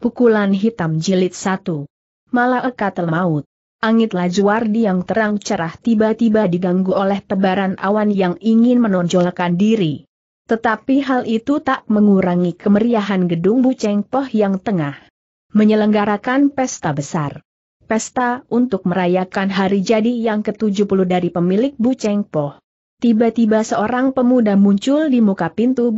Pukulan Hitam Jilid satu, malah Malaekatel Maut. Angit lajuardi yang terang cerah tiba-tiba diganggu oleh tebaran awan yang ingin menonjolkan diri. Tetapi hal itu tak mengurangi kemeriahan gedung Poh yang tengah menyelenggarakan pesta besar. Pesta untuk merayakan hari jadi yang ke-70 dari pemilik Poh. Tiba-tiba seorang pemuda muncul di muka pintu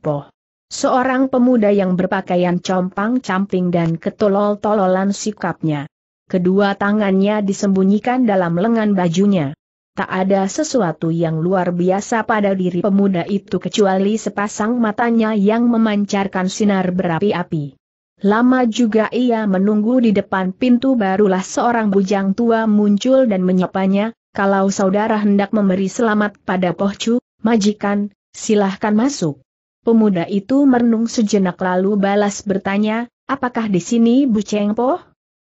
Poh. Seorang pemuda yang berpakaian compang-camping dan ketolol-tololan sikapnya. Kedua tangannya disembunyikan dalam lengan bajunya. Tak ada sesuatu yang luar biasa pada diri pemuda itu kecuali sepasang matanya yang memancarkan sinar berapi-api. Lama juga ia menunggu di depan pintu barulah seorang bujang tua muncul dan menyapanya, kalau saudara hendak memberi selamat pada Pohcu, majikan, silahkan masuk. Pemuda itu merenung sejenak lalu balas bertanya, apakah di sini Bu Cheng Po?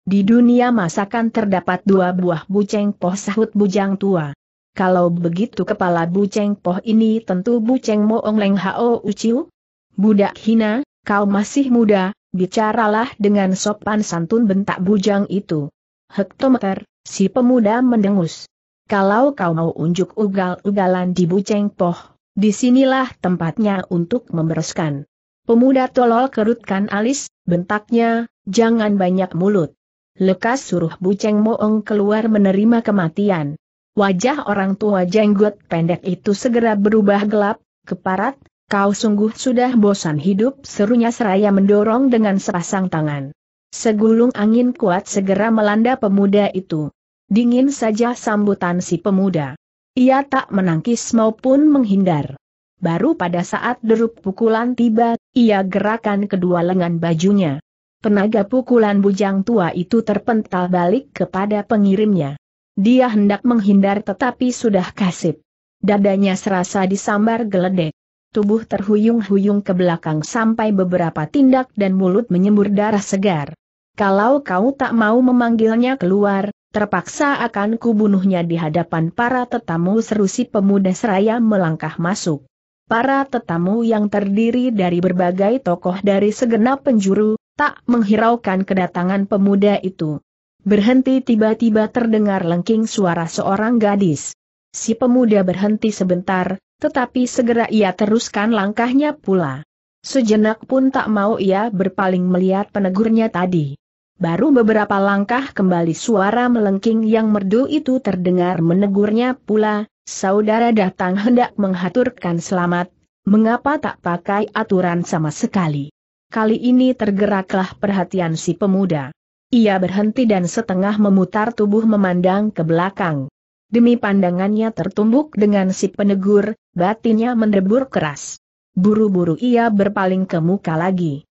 Di dunia masakan terdapat dua buah Bu Cheng Po sahut bujang tua. Kalau begitu kepala Bu Cheng Po ini tentu Bu Cheng Mo Ong Leng Hao Uciu? Budak hina, kau masih muda, bicaralah dengan sopan santun bentak bujang itu. Hektometer, si pemuda mendengus. Kalau kau mau unjuk ugal-ugalan di Bu Cheng Po, Disinilah tempatnya untuk membereskan. Pemuda tolol kerutkan alis, bentaknya, jangan banyak mulut. Lekas suruh Buceng Moong keluar menerima kematian. Wajah orang tua jenggot pendek itu segera berubah gelap, keparat, kau sungguh sudah bosan hidup serunya seraya mendorong dengan sepasang tangan. Segulung angin kuat segera melanda pemuda itu. Dingin saja sambutan si pemuda. Ia tak menangkis maupun menghindar. Baru pada saat derup pukulan tiba, ia gerakan kedua lengan bajunya. Tenaga pukulan bujang tua itu terpental balik kepada pengirimnya. Dia hendak menghindar tetapi sudah kasip. Dadanya serasa disambar geledek. Tubuh terhuyung-huyung ke belakang sampai beberapa tindak dan mulut menyembur darah segar. Kalau kau tak mau memanggilnya keluar, Terpaksa akan kubunuhnya di hadapan para tetamu seru si pemuda seraya melangkah masuk. Para tetamu yang terdiri dari berbagai tokoh dari segenap penjuru, tak menghiraukan kedatangan pemuda itu. Berhenti tiba-tiba terdengar lengking suara seorang gadis. Si pemuda berhenti sebentar, tetapi segera ia teruskan langkahnya pula. Sejenak pun tak mau ia berpaling melihat penegurnya tadi. Baru beberapa langkah kembali suara melengking yang merdu itu terdengar menegurnya pula, saudara datang hendak menghaturkan selamat, mengapa tak pakai aturan sama sekali. Kali ini tergeraklah perhatian si pemuda. Ia berhenti dan setengah memutar tubuh memandang ke belakang. Demi pandangannya tertumbuk dengan si penegur, batinnya mendebur keras. Buru-buru ia berpaling ke muka lagi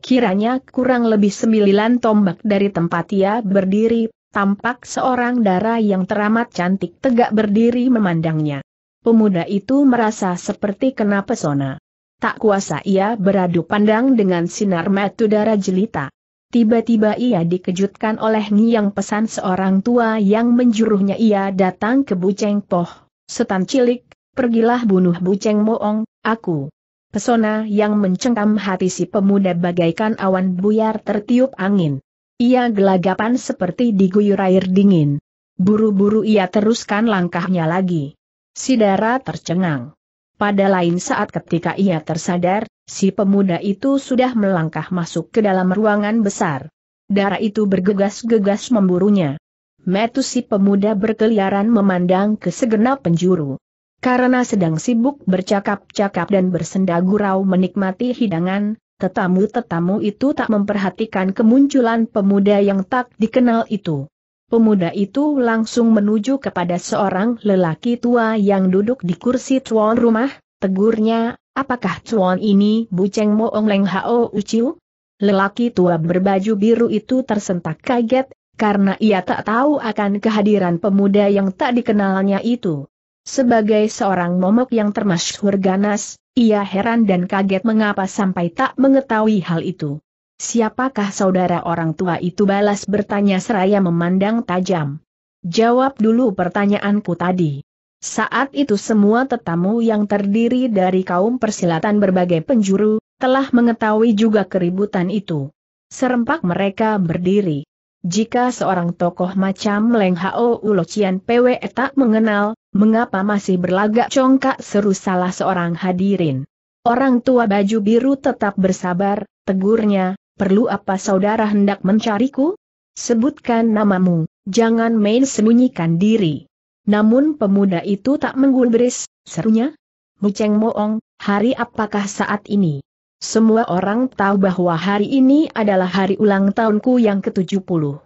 kiranya kurang lebih sembilan tombak dari tempat ia berdiri, tampak seorang dara yang teramat cantik tegak berdiri memandangnya. Pemuda itu merasa seperti kena pesona. Tak kuasa ia beradu pandang dengan sinar mata darah jelita. Tiba-tiba ia dikejutkan oleh ngiang pesan seorang tua yang menjuruhnya ia datang ke Buceng Poh. Setan cilik, pergilah bunuh Buceng Moong, aku pesona yang mencengkam hati si pemuda bagaikan awan buyar tertiup angin. Ia gelagapan seperti diguyur air dingin. Buru-buru ia teruskan langkahnya lagi. Sidara tercengang. Pada lain saat ketika ia tersadar, si pemuda itu sudah melangkah masuk ke dalam ruangan besar. Darah itu bergegas-gegas memburunya. Metu si pemuda berkeliaran memandang ke segenap penjuru. Karena sedang sibuk bercakap-cakap dan bersenda gurau menikmati hidangan, tetamu-tetamu itu tak memperhatikan kemunculan pemuda yang tak dikenal itu. Pemuda itu langsung menuju kepada seorang lelaki tua yang duduk di kursi tuan rumah, tegurnya, apakah tuan ini buceng moong leng hao uciu? Lelaki tua berbaju biru itu tersentak kaget, karena ia tak tahu akan kehadiran pemuda yang tak dikenalnya itu. Sebagai seorang momok yang termasyhur ganas, ia heran dan kaget mengapa sampai tak mengetahui hal itu. Siapakah saudara orang tua itu balas bertanya seraya memandang tajam. Jawab dulu pertanyaanku tadi. Saat itu semua tetamu yang terdiri dari kaum persilatan berbagai penjuru, telah mengetahui juga keributan itu. Serempak mereka berdiri. Jika seorang tokoh macam Leng Hao Ulocian PW e tak mengenal, Mengapa masih berlagak congkak seru salah seorang hadirin? Orang tua baju biru tetap bersabar, tegurnya, perlu apa saudara hendak mencariku? Sebutkan namamu, jangan main sembunyikan diri. Namun pemuda itu tak menggulbris, serunya. Muceng Moong, hari apakah saat ini? Semua orang tahu bahwa hari ini adalah hari ulang tahunku yang ke-70.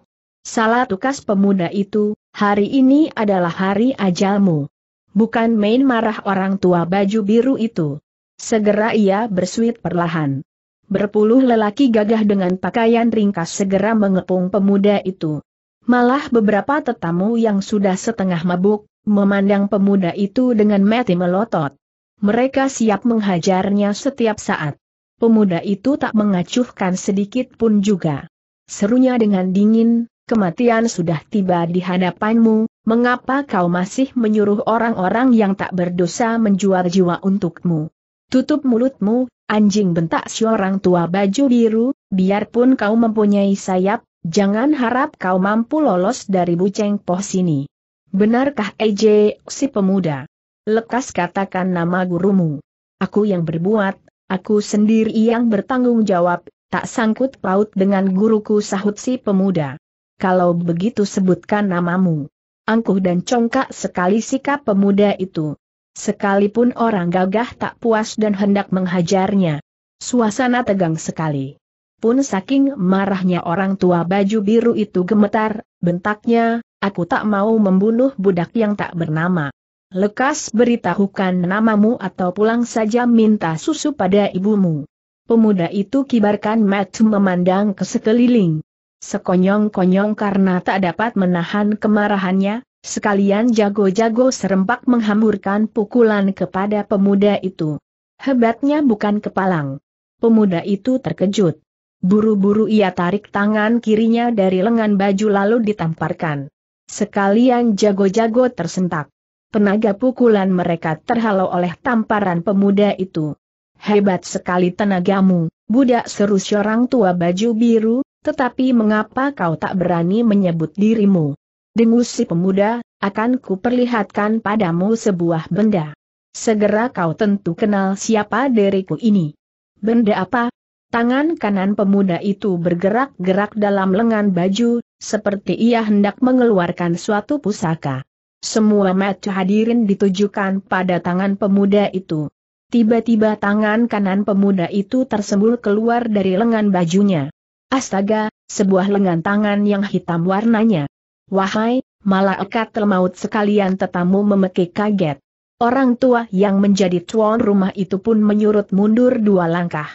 Salah tukas pemuda itu, hari ini adalah hari ajalmu. Bukan main marah orang tua baju biru itu. Segera ia bersuit perlahan. Berpuluh lelaki gagah dengan pakaian ringkas segera mengepung pemuda itu. Malah beberapa tetamu yang sudah setengah mabuk, memandang pemuda itu dengan mati melotot. Mereka siap menghajarnya setiap saat. Pemuda itu tak mengacuhkan sedikit pun juga. Serunya dengan dingin, kematian sudah tiba di hadapanmu, mengapa kau masih menyuruh orang-orang yang tak berdosa menjual jiwa untukmu? Tutup mulutmu, anjing bentak si tua baju biru, biarpun kau mempunyai sayap, jangan harap kau mampu lolos dari buceng poh sini. Benarkah EJ, si pemuda? Lekas katakan nama gurumu. Aku yang berbuat, aku sendiri yang bertanggung jawab, tak sangkut paut dengan guruku sahut si pemuda kalau begitu sebutkan namamu. Angkuh dan congkak sekali sikap pemuda itu. Sekalipun orang gagah tak puas dan hendak menghajarnya. Suasana tegang sekali. Pun saking marahnya orang tua baju biru itu gemetar, bentaknya, aku tak mau membunuh budak yang tak bernama. Lekas beritahukan namamu atau pulang saja minta susu pada ibumu. Pemuda itu kibarkan mata memandang ke sekeliling. Sekonyong-konyong karena tak dapat menahan kemarahannya, sekalian jago-jago serempak menghamburkan pukulan kepada pemuda itu. Hebatnya bukan kepalang. Pemuda itu terkejut. Buru-buru ia tarik tangan kirinya dari lengan baju lalu ditamparkan. Sekalian jago-jago tersentak. Tenaga pukulan mereka terhalau oleh tamparan pemuda itu. Hebat sekali tenagamu, budak seru seorang tua baju biru, tetapi mengapa kau tak berani menyebut dirimu? Dengus si pemuda, akan kuperlihatkan padamu sebuah benda. Segera kau tentu kenal siapa diriku ini. Benda apa? Tangan kanan pemuda itu bergerak-gerak dalam lengan baju, seperti ia hendak mengeluarkan suatu pusaka. Semua mata hadirin ditujukan pada tangan pemuda itu. Tiba-tiba tangan kanan pemuda itu tersembul keluar dari lengan bajunya. Astaga, sebuah lengan tangan yang hitam warnanya. Wahai, malah malaikat telmaut sekalian tetamu memekik kaget. Orang tua yang menjadi tuan rumah itu pun menyurut mundur dua langkah.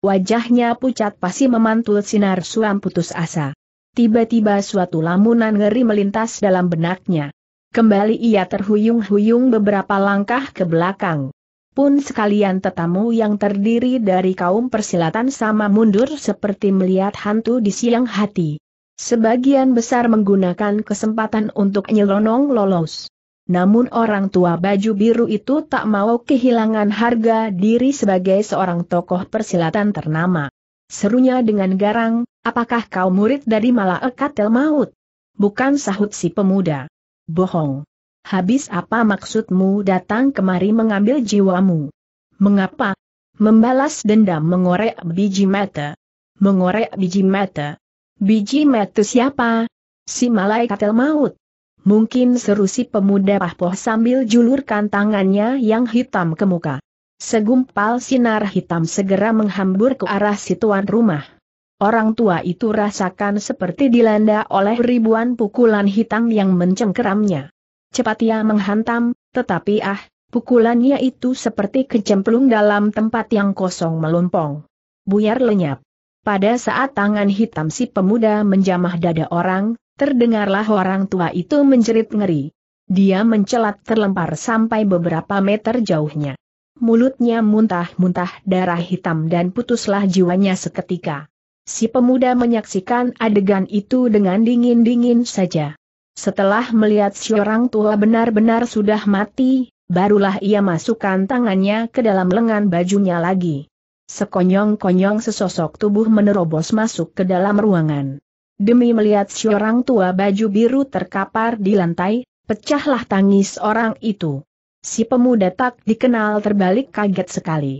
Wajahnya pucat pasti memantul sinar suam putus asa. Tiba-tiba suatu lamunan ngeri melintas dalam benaknya. Kembali ia terhuyung-huyung beberapa langkah ke belakang pun sekalian tetamu yang terdiri dari kaum persilatan sama mundur seperti melihat hantu di siang hati. Sebagian besar menggunakan kesempatan untuk nyelonong lolos. Namun orang tua baju biru itu tak mau kehilangan harga diri sebagai seorang tokoh persilatan ternama. Serunya dengan garang, apakah kau murid dari Malakatel Maut? Bukan sahut si pemuda. Bohong habis apa maksudmu datang kemari mengambil jiwamu? Mengapa? Membalas dendam mengorek biji mata. Mengorek biji mata. Biji mata siapa? Si malaikat el maut. Mungkin seru si pemuda pahpoh sambil julurkan tangannya yang hitam ke muka. Segumpal sinar hitam segera menghambur ke arah si tuan rumah. Orang tua itu rasakan seperti dilanda oleh ribuan pukulan hitam yang mencengkeramnya. Cepat ia menghantam, tetapi ah, pukulannya itu seperti kecemplung dalam tempat yang kosong melompong. Buyar lenyap. Pada saat tangan hitam si pemuda menjamah dada orang, terdengarlah orang tua itu menjerit ngeri. Dia mencelat terlempar sampai beberapa meter jauhnya. Mulutnya muntah-muntah darah hitam dan putuslah jiwanya seketika. Si pemuda menyaksikan adegan itu dengan dingin-dingin saja. Setelah melihat si orang tua benar-benar sudah mati, barulah ia masukkan tangannya ke dalam lengan bajunya lagi. Sekonyong-konyong sesosok tubuh menerobos masuk ke dalam ruangan. Demi melihat si orang tua baju biru terkapar di lantai, pecahlah tangis orang itu. Si pemuda tak dikenal terbalik kaget sekali.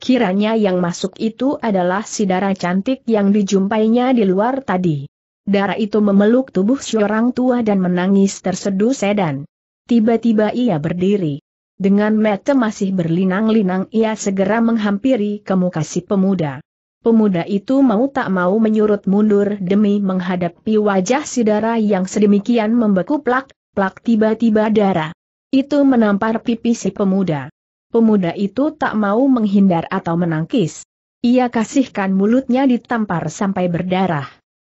Kiranya yang masuk itu adalah si darah cantik yang dijumpainya di luar tadi. Darah itu memeluk tubuh seorang tua dan menangis terseduh sedan. Tiba-tiba ia berdiri. Dengan mata masih berlinang-linang ia segera menghampiri ke muka si pemuda. Pemuda itu mau tak mau menyurut mundur demi menghadapi wajah si Dara yang sedemikian membeku plak, plak tiba-tiba darah Itu menampar pipi si pemuda. Pemuda itu tak mau menghindar atau menangkis. Ia kasihkan mulutnya ditampar sampai berdarah.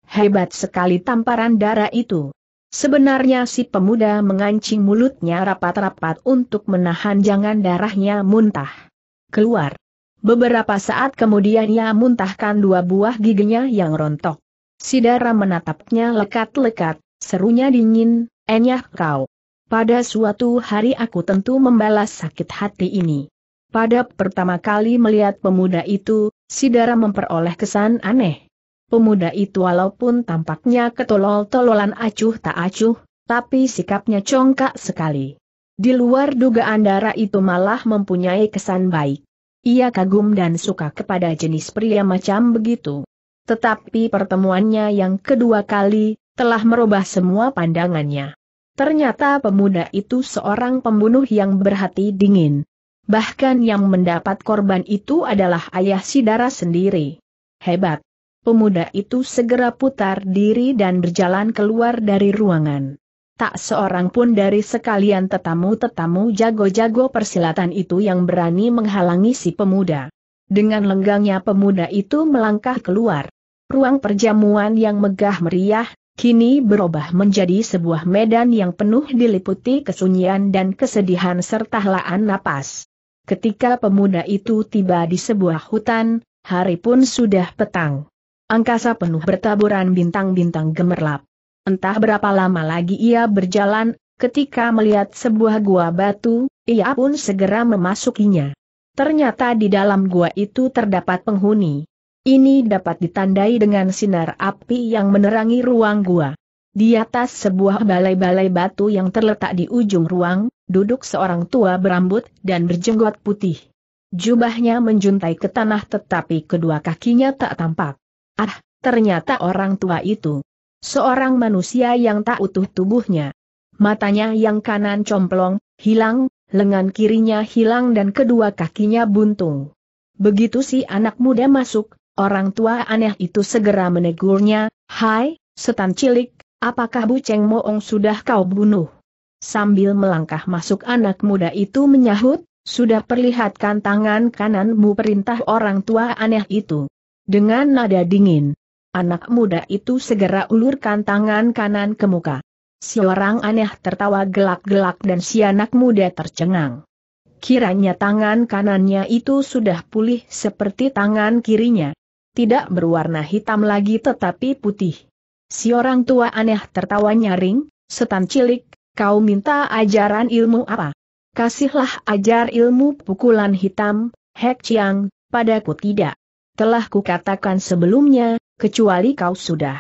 Hebat sekali tamparan darah itu. Sebenarnya si pemuda mengancing mulutnya rapat-rapat untuk menahan jangan darahnya muntah. Keluar. Beberapa saat kemudian ia muntahkan dua buah giginya yang rontok. Sidara menatapnya lekat-lekat, serunya dingin, enyah kau. Pada suatu hari aku tentu membalas sakit hati ini. Pada pertama kali melihat pemuda itu, Sidara memperoleh kesan aneh. Pemuda itu walaupun tampaknya ketolol-tololan acuh tak acuh, tapi sikapnya congkak sekali. Di luar dugaan darah itu malah mempunyai kesan baik. Ia kagum dan suka kepada jenis pria macam begitu. Tetapi pertemuannya yang kedua kali, telah merubah semua pandangannya. Ternyata pemuda itu seorang pembunuh yang berhati dingin. Bahkan yang mendapat korban itu adalah ayah si Sidara sendiri. Hebat pemuda itu segera putar diri dan berjalan keluar dari ruangan. Tak seorang pun dari sekalian tetamu-tetamu jago-jago persilatan itu yang berani menghalangi si pemuda. Dengan lenggangnya pemuda itu melangkah keluar. Ruang perjamuan yang megah meriah, kini berubah menjadi sebuah medan yang penuh diliputi kesunyian dan kesedihan serta helaan napas. Ketika pemuda itu tiba di sebuah hutan, hari pun sudah petang. Angkasa penuh bertaburan bintang-bintang gemerlap. Entah berapa lama lagi ia berjalan, ketika melihat sebuah gua batu, ia pun segera memasukinya. Ternyata di dalam gua itu terdapat penghuni. Ini dapat ditandai dengan sinar api yang menerangi ruang gua. Di atas sebuah balai-balai batu yang terletak di ujung ruang, duduk seorang tua berambut dan berjenggot putih. Jubahnya menjuntai ke tanah tetapi kedua kakinya tak tampak. Ah, ternyata orang tua itu. Seorang manusia yang tak utuh tubuhnya. Matanya yang kanan complong, hilang, lengan kirinya hilang dan kedua kakinya buntung. Begitu si anak muda masuk, orang tua aneh itu segera menegurnya, Hai, setan cilik, apakah Bu Cheng Moong sudah kau bunuh? Sambil melangkah masuk anak muda itu menyahut, sudah perlihatkan tangan kananmu perintah orang tua aneh itu dengan nada dingin. Anak muda itu segera ulurkan tangan kanan ke muka. Si orang aneh tertawa gelak-gelak dan si anak muda tercengang. Kiranya tangan kanannya itu sudah pulih seperti tangan kirinya. Tidak berwarna hitam lagi tetapi putih. Si orang tua aneh tertawa nyaring, setan cilik, kau minta ajaran ilmu apa? Kasihlah ajar ilmu pukulan hitam, Hek Chiang, padaku tidak. Telah kukatakan sebelumnya, kecuali kau sudah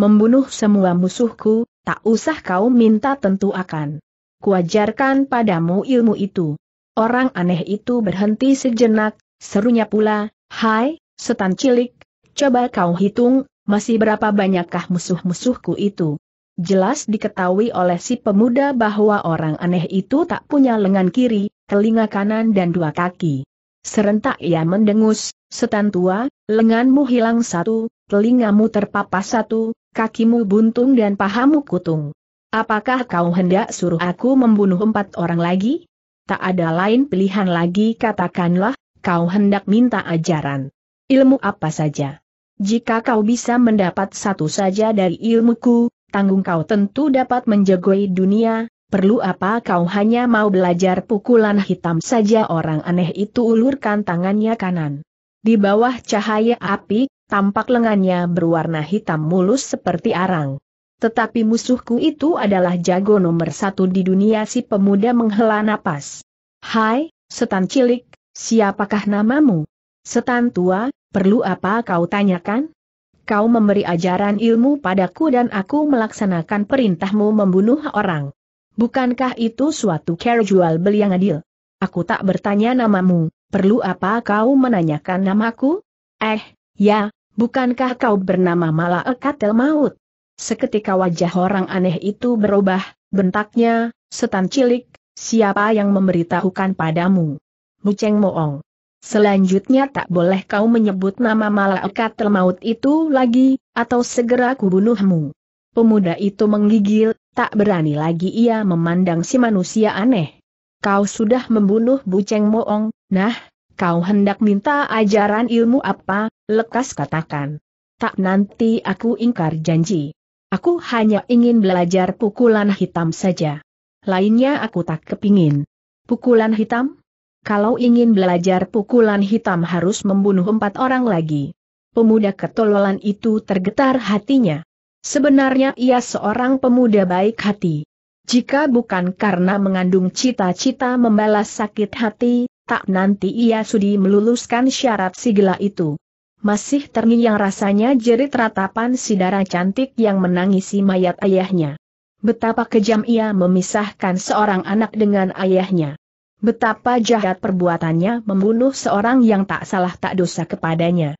membunuh semua musuhku, tak usah kau minta tentu akan kuajarkan padamu ilmu itu. Orang aneh itu berhenti sejenak, serunya pula, Hai, setan cilik, coba kau hitung, masih berapa banyakkah musuh-musuhku itu? Jelas diketahui oleh si pemuda bahwa orang aneh itu tak punya lengan kiri, telinga kanan dan dua kaki. Serentak ia mendengus, setan tua, lenganmu hilang satu, telingamu terpapas satu, kakimu buntung dan pahamu kutung. Apakah kau hendak suruh aku membunuh empat orang lagi? Tak ada lain pilihan lagi katakanlah, kau hendak minta ajaran. Ilmu apa saja? Jika kau bisa mendapat satu saja dari ilmuku, tanggung kau tentu dapat menjagoi dunia, perlu apa kau hanya mau belajar pukulan hitam saja orang aneh itu ulurkan tangannya kanan. Di bawah cahaya api, tampak lengannya berwarna hitam mulus seperti arang. Tetapi musuhku itu adalah jago nomor satu di dunia si pemuda menghela napas. Hai, setan cilik, siapakah namamu? Setan tua, perlu apa kau tanyakan? Kau memberi ajaran ilmu padaku dan aku melaksanakan perintahmu membunuh orang. Bukankah itu suatu care jual beli yang adil? Aku tak bertanya namamu, perlu apa kau menanyakan namaku? Eh, ya, bukankah kau bernama Malaikatel Maut? Seketika wajah orang aneh itu berubah, bentaknya, setan cilik, siapa yang memberitahukan padamu? Buceng Moong. Selanjutnya tak boleh kau menyebut nama Malaikatel Maut itu lagi, atau segera kubunuhmu. Pemuda itu menggigil, Tak berani lagi ia memandang si manusia aneh. Kau sudah membunuh Buceng Moong, nah, kau hendak minta ajaran ilmu apa, lekas katakan. Tak nanti aku ingkar janji. Aku hanya ingin belajar pukulan hitam saja. Lainnya aku tak kepingin. Pukulan hitam? Kalau ingin belajar pukulan hitam harus membunuh empat orang lagi. Pemuda ketololan itu tergetar hatinya. Sebenarnya ia seorang pemuda baik hati. Jika bukan karena mengandung cita-cita membalas sakit hati, tak nanti ia sudi meluluskan syarat sigila itu. Masih terngiang rasanya jerit ratapan si darah cantik yang menangisi mayat ayahnya. Betapa kejam ia memisahkan seorang anak dengan ayahnya. Betapa jahat perbuatannya membunuh seorang yang tak salah tak dosa kepadanya.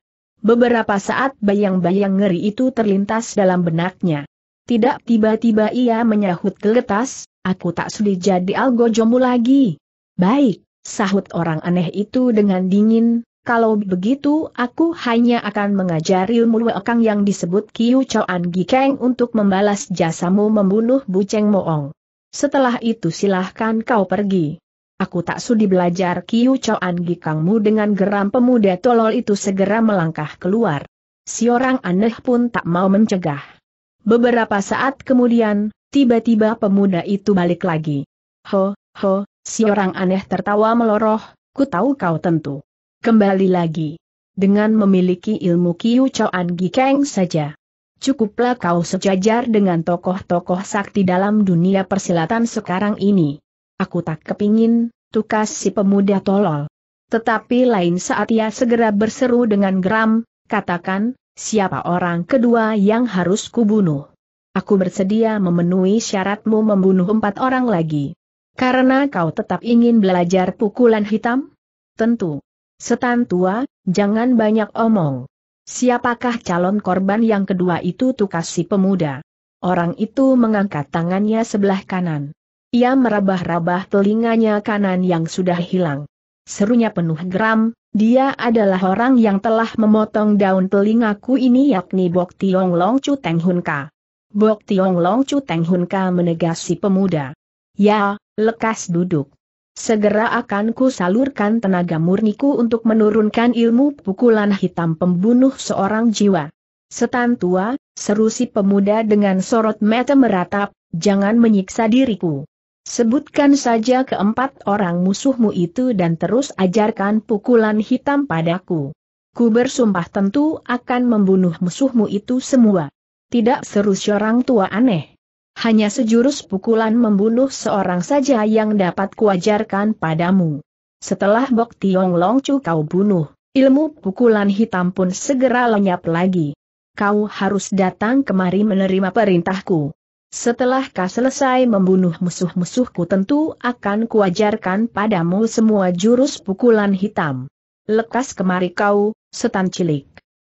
Beberapa saat bayang-bayang ngeri itu terlintas dalam benaknya. Tidak tiba-tiba ia menyahut geletas, aku tak sudi jadi algojomu lagi. Baik, sahut orang aneh itu dengan dingin, kalau begitu aku hanya akan mengajari ilmu wekang yang disebut Kiu Choan Gikeng untuk membalas jasamu membunuh Buceng Moong. Setelah itu silahkan kau pergi. Aku tak sudi belajar Kiu Choan kangmu dengan geram pemuda tolol itu segera melangkah keluar. Si orang aneh pun tak mau mencegah. Beberapa saat kemudian, tiba-tiba pemuda itu balik lagi. Ho, ho, si orang aneh tertawa meloroh, ku tahu kau tentu. Kembali lagi. Dengan memiliki ilmu Kiu Choan kang saja. Cukuplah kau sejajar dengan tokoh-tokoh sakti dalam dunia persilatan sekarang ini. Aku tak kepingin, tukas si pemuda tolol. Tetapi lain saat ia segera berseru dengan geram, katakan, siapa orang kedua yang harus kubunuh? Aku bersedia memenuhi syaratmu membunuh empat orang lagi. Karena kau tetap ingin belajar pukulan hitam? Tentu. Setan tua, jangan banyak omong. Siapakah calon korban yang kedua itu tukas si pemuda? Orang itu mengangkat tangannya sebelah kanan. Ia merabah-rabah telinganya kanan yang sudah hilang. Serunya penuh geram, dia adalah orang yang telah memotong daun telingaku ini yakni Bok Tiong Long Chu Teng Hun Ka. Bok Tiong Long Chu Teng Hun Ka menegasi pemuda. Ya, lekas duduk. Segera akan ku salurkan tenaga murniku untuk menurunkan ilmu pukulan hitam pembunuh seorang jiwa. Setan tua, seru si pemuda dengan sorot mata meratap, jangan menyiksa diriku. Sebutkan saja keempat orang musuhmu itu dan terus ajarkan pukulan hitam padaku. Ku bersumpah tentu akan membunuh musuhmu itu semua. Tidak seru seorang tua aneh. Hanya sejurus pukulan membunuh seorang saja yang dapat kuajarkan padamu. Setelah Bok Tiong Long Chu kau bunuh, ilmu pukulan hitam pun segera lenyap lagi. Kau harus datang kemari menerima perintahku. Setelah kau selesai membunuh musuh-musuhku tentu akan kuajarkan padamu semua jurus pukulan hitam. Lekas kemari kau, setan cilik.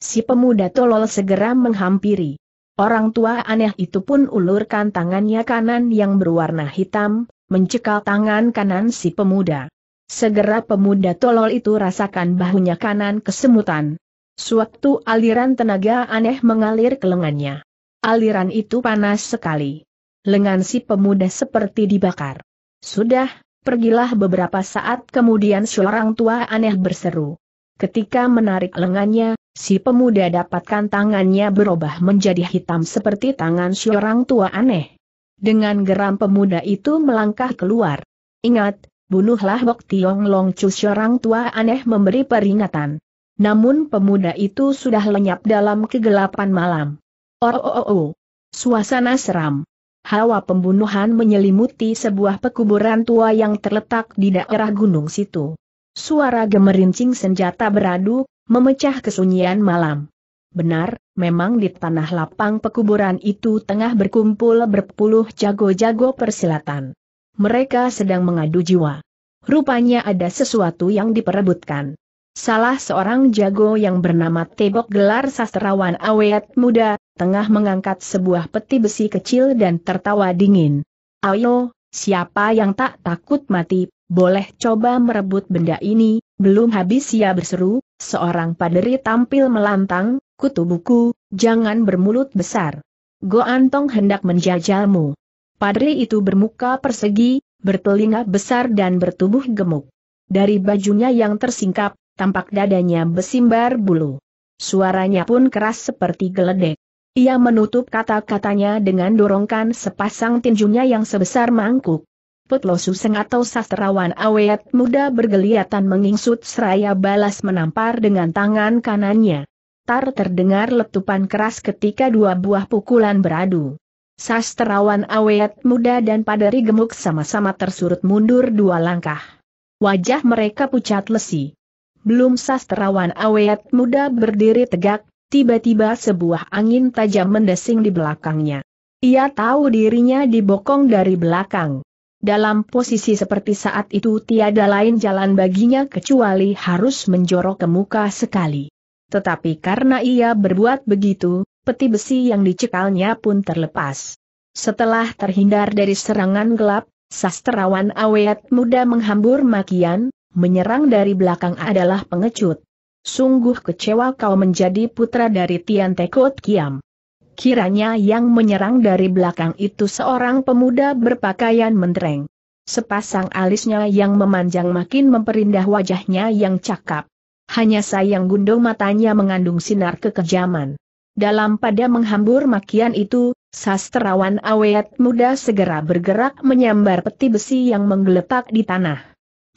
Si pemuda tolol segera menghampiri. Orang tua aneh itu pun ulurkan tangannya kanan yang berwarna hitam, mencekal tangan kanan si pemuda. Segera pemuda tolol itu rasakan bahunya kanan kesemutan. Suatu aliran tenaga aneh mengalir ke lengannya. Aliran itu panas sekali. Lengan si pemuda seperti dibakar. Sudah, pergilah beberapa saat kemudian seorang tua aneh berseru. Ketika menarik lengannya, si pemuda dapatkan tangannya berubah menjadi hitam seperti tangan seorang tua aneh. Dengan geram pemuda itu melangkah keluar. Ingat, bunuhlah Bok Tiong Long Chu si tua aneh memberi peringatan. Namun pemuda itu sudah lenyap dalam kegelapan malam. Oh, oh, oh, oh. Suasana seram. Hawa pembunuhan menyelimuti sebuah pekuburan tua yang terletak di daerah gunung situ. Suara gemerincing senjata beradu, memecah kesunyian malam. Benar, memang di tanah lapang pekuburan itu tengah berkumpul berpuluh jago-jago persilatan. Mereka sedang mengadu jiwa. Rupanya ada sesuatu yang diperebutkan. Salah seorang jago yang bernama Tebok gelar sastrawan awet muda, tengah mengangkat sebuah peti besi kecil dan tertawa dingin. Ayo, siapa yang tak takut mati, boleh coba merebut benda ini, belum habis ia berseru, seorang paderi tampil melantang, kutu buku, jangan bermulut besar. Go Antong hendak menjajalmu. Padri itu bermuka persegi, bertelinga besar dan bertubuh gemuk. Dari bajunya yang tersingkap, tampak dadanya besimbar bulu. Suaranya pun keras seperti geledek. Ia menutup kata-katanya dengan dorongkan sepasang tinjunya yang sebesar mangkuk. Putlo Suseng atau sastrawan awet muda bergeliatan mengingsut seraya balas menampar dengan tangan kanannya. Tar terdengar letupan keras ketika dua buah pukulan beradu. Sastrawan awet muda dan padari gemuk sama-sama tersurut mundur dua langkah. Wajah mereka pucat lesi belum sastrawan awet muda berdiri tegak, tiba-tiba sebuah angin tajam mendesing di belakangnya. Ia tahu dirinya dibokong dari belakang. Dalam posisi seperti saat itu tiada lain jalan baginya kecuali harus menjorok ke muka sekali. Tetapi karena ia berbuat begitu, peti besi yang dicekalnya pun terlepas. Setelah terhindar dari serangan gelap, sastrawan awet muda menghambur makian, menyerang dari belakang adalah pengecut. Sungguh kecewa kau menjadi putra dari Tian Tekot Kiam. Kiranya yang menyerang dari belakang itu seorang pemuda berpakaian mentereng. Sepasang alisnya yang memanjang makin memperindah wajahnya yang cakap. Hanya sayang gundung matanya mengandung sinar kekejaman. Dalam pada menghambur makian itu, sastrawan awet muda segera bergerak menyambar peti besi yang menggeletak di tanah.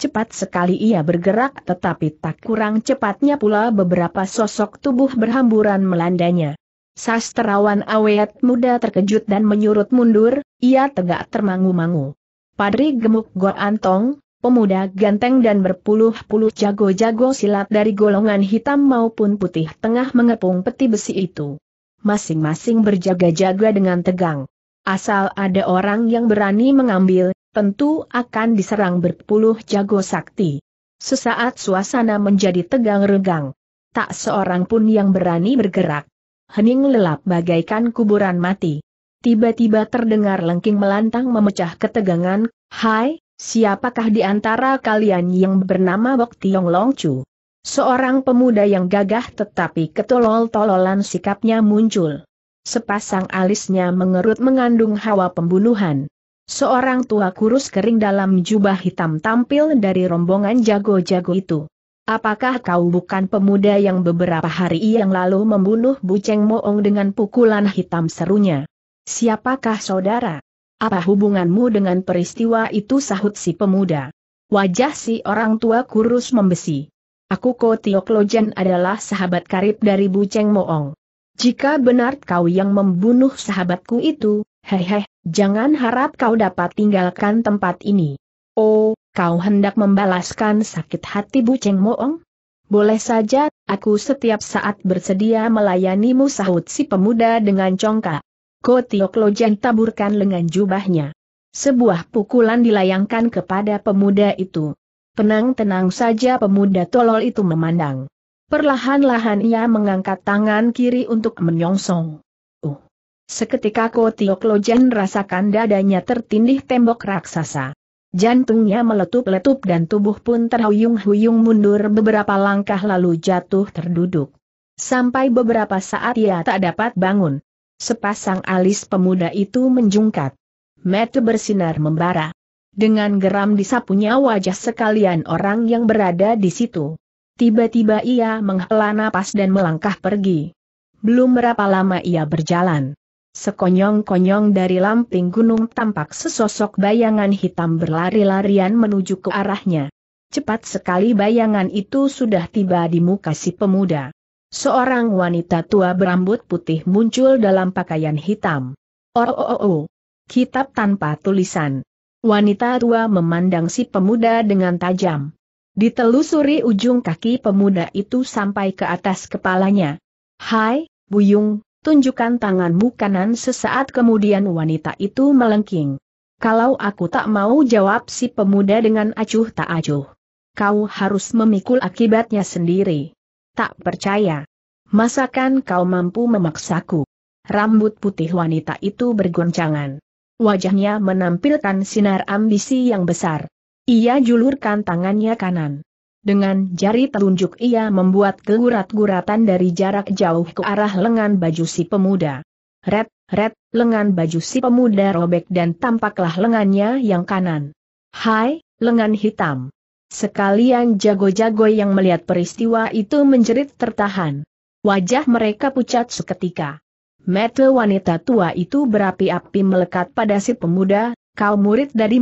Cepat sekali ia bergerak tetapi tak kurang cepatnya pula beberapa sosok tubuh berhamburan melandanya. Sastrawan awet muda terkejut dan menyurut mundur, ia tegak termangu-mangu. Padri gemuk Go Antong, pemuda ganteng dan berpuluh-puluh jago-jago silat dari golongan hitam maupun putih tengah mengepung peti besi itu. Masing-masing berjaga-jaga dengan tegang. Asal ada orang yang berani mengambil, tentu akan diserang berpuluh jago sakti. Sesaat suasana menjadi tegang regang. Tak seorang pun yang berani bergerak. Hening lelap bagaikan kuburan mati. Tiba-tiba terdengar lengking melantang memecah ketegangan, Hai, siapakah di antara kalian yang bernama Bok Tiong Long Chu? Seorang pemuda yang gagah tetapi ketolol-tololan sikapnya muncul. Sepasang alisnya mengerut mengandung hawa pembunuhan. Seorang tua kurus kering dalam jubah hitam tampil dari rombongan jago-jago itu. Apakah kau bukan pemuda yang beberapa hari yang lalu membunuh Buceng Moong dengan pukulan hitam serunya? Siapakah saudara? Apa hubunganmu dengan peristiwa itu sahut si pemuda? Wajah si orang tua kurus membesi. Aku Ko Tiok adalah sahabat karib dari Buceng Moong. Jika benar kau yang membunuh sahabatku itu, Hehe, jangan harap kau dapat tinggalkan tempat ini. Oh, kau hendak membalaskan sakit hati Bu Cheng Moong? Boleh saja, aku setiap saat bersedia melayanimu sahut si pemuda dengan congkak. Kotiok Lojan taburkan lengan jubahnya. Sebuah pukulan dilayangkan kepada pemuda itu. Tenang-tenang saja pemuda tolol itu memandang. Perlahan-lahan ia mengangkat tangan kiri untuk menyongsong. Seketika Lo Jan rasakan dadanya tertindih tembok raksasa. Jantungnya meletup-letup dan tubuh pun terhuyung-huyung mundur beberapa langkah lalu jatuh terduduk. Sampai beberapa saat ia tak dapat bangun. Sepasang alis pemuda itu menjungkat. Mata bersinar membara. Dengan geram disapunya wajah sekalian orang yang berada di situ. Tiba-tiba ia menghela napas dan melangkah pergi. Belum berapa lama ia berjalan. Sekonyong-konyong dari lamping gunung tampak sesosok bayangan hitam berlari-larian menuju ke arahnya. Cepat sekali bayangan itu sudah tiba di muka si pemuda. Seorang wanita tua berambut putih muncul dalam pakaian hitam. Oh, oh, oh, oh. Kitab tanpa tulisan. Wanita tua memandang si pemuda dengan tajam. Ditelusuri ujung kaki pemuda itu sampai ke atas kepalanya. Hai, Buyung, Tunjukkan tanganmu kanan sesaat kemudian wanita itu melengking. Kalau aku tak mau jawab si pemuda dengan acuh tak acuh. Kau harus memikul akibatnya sendiri. Tak percaya. Masakan kau mampu memaksaku. Rambut putih wanita itu bergoncangan. Wajahnya menampilkan sinar ambisi yang besar. Ia julurkan tangannya kanan. Dengan jari telunjuk ia membuat gelurat guratan dari jarak jauh ke arah lengan baju si pemuda. Red, red, lengan baju si pemuda robek dan tampaklah lengannya yang kanan. Hai, lengan hitam. Sekalian jago-jago yang melihat peristiwa itu menjerit tertahan. Wajah mereka pucat seketika. Mata wanita tua itu berapi-api melekat pada si pemuda, kau murid dari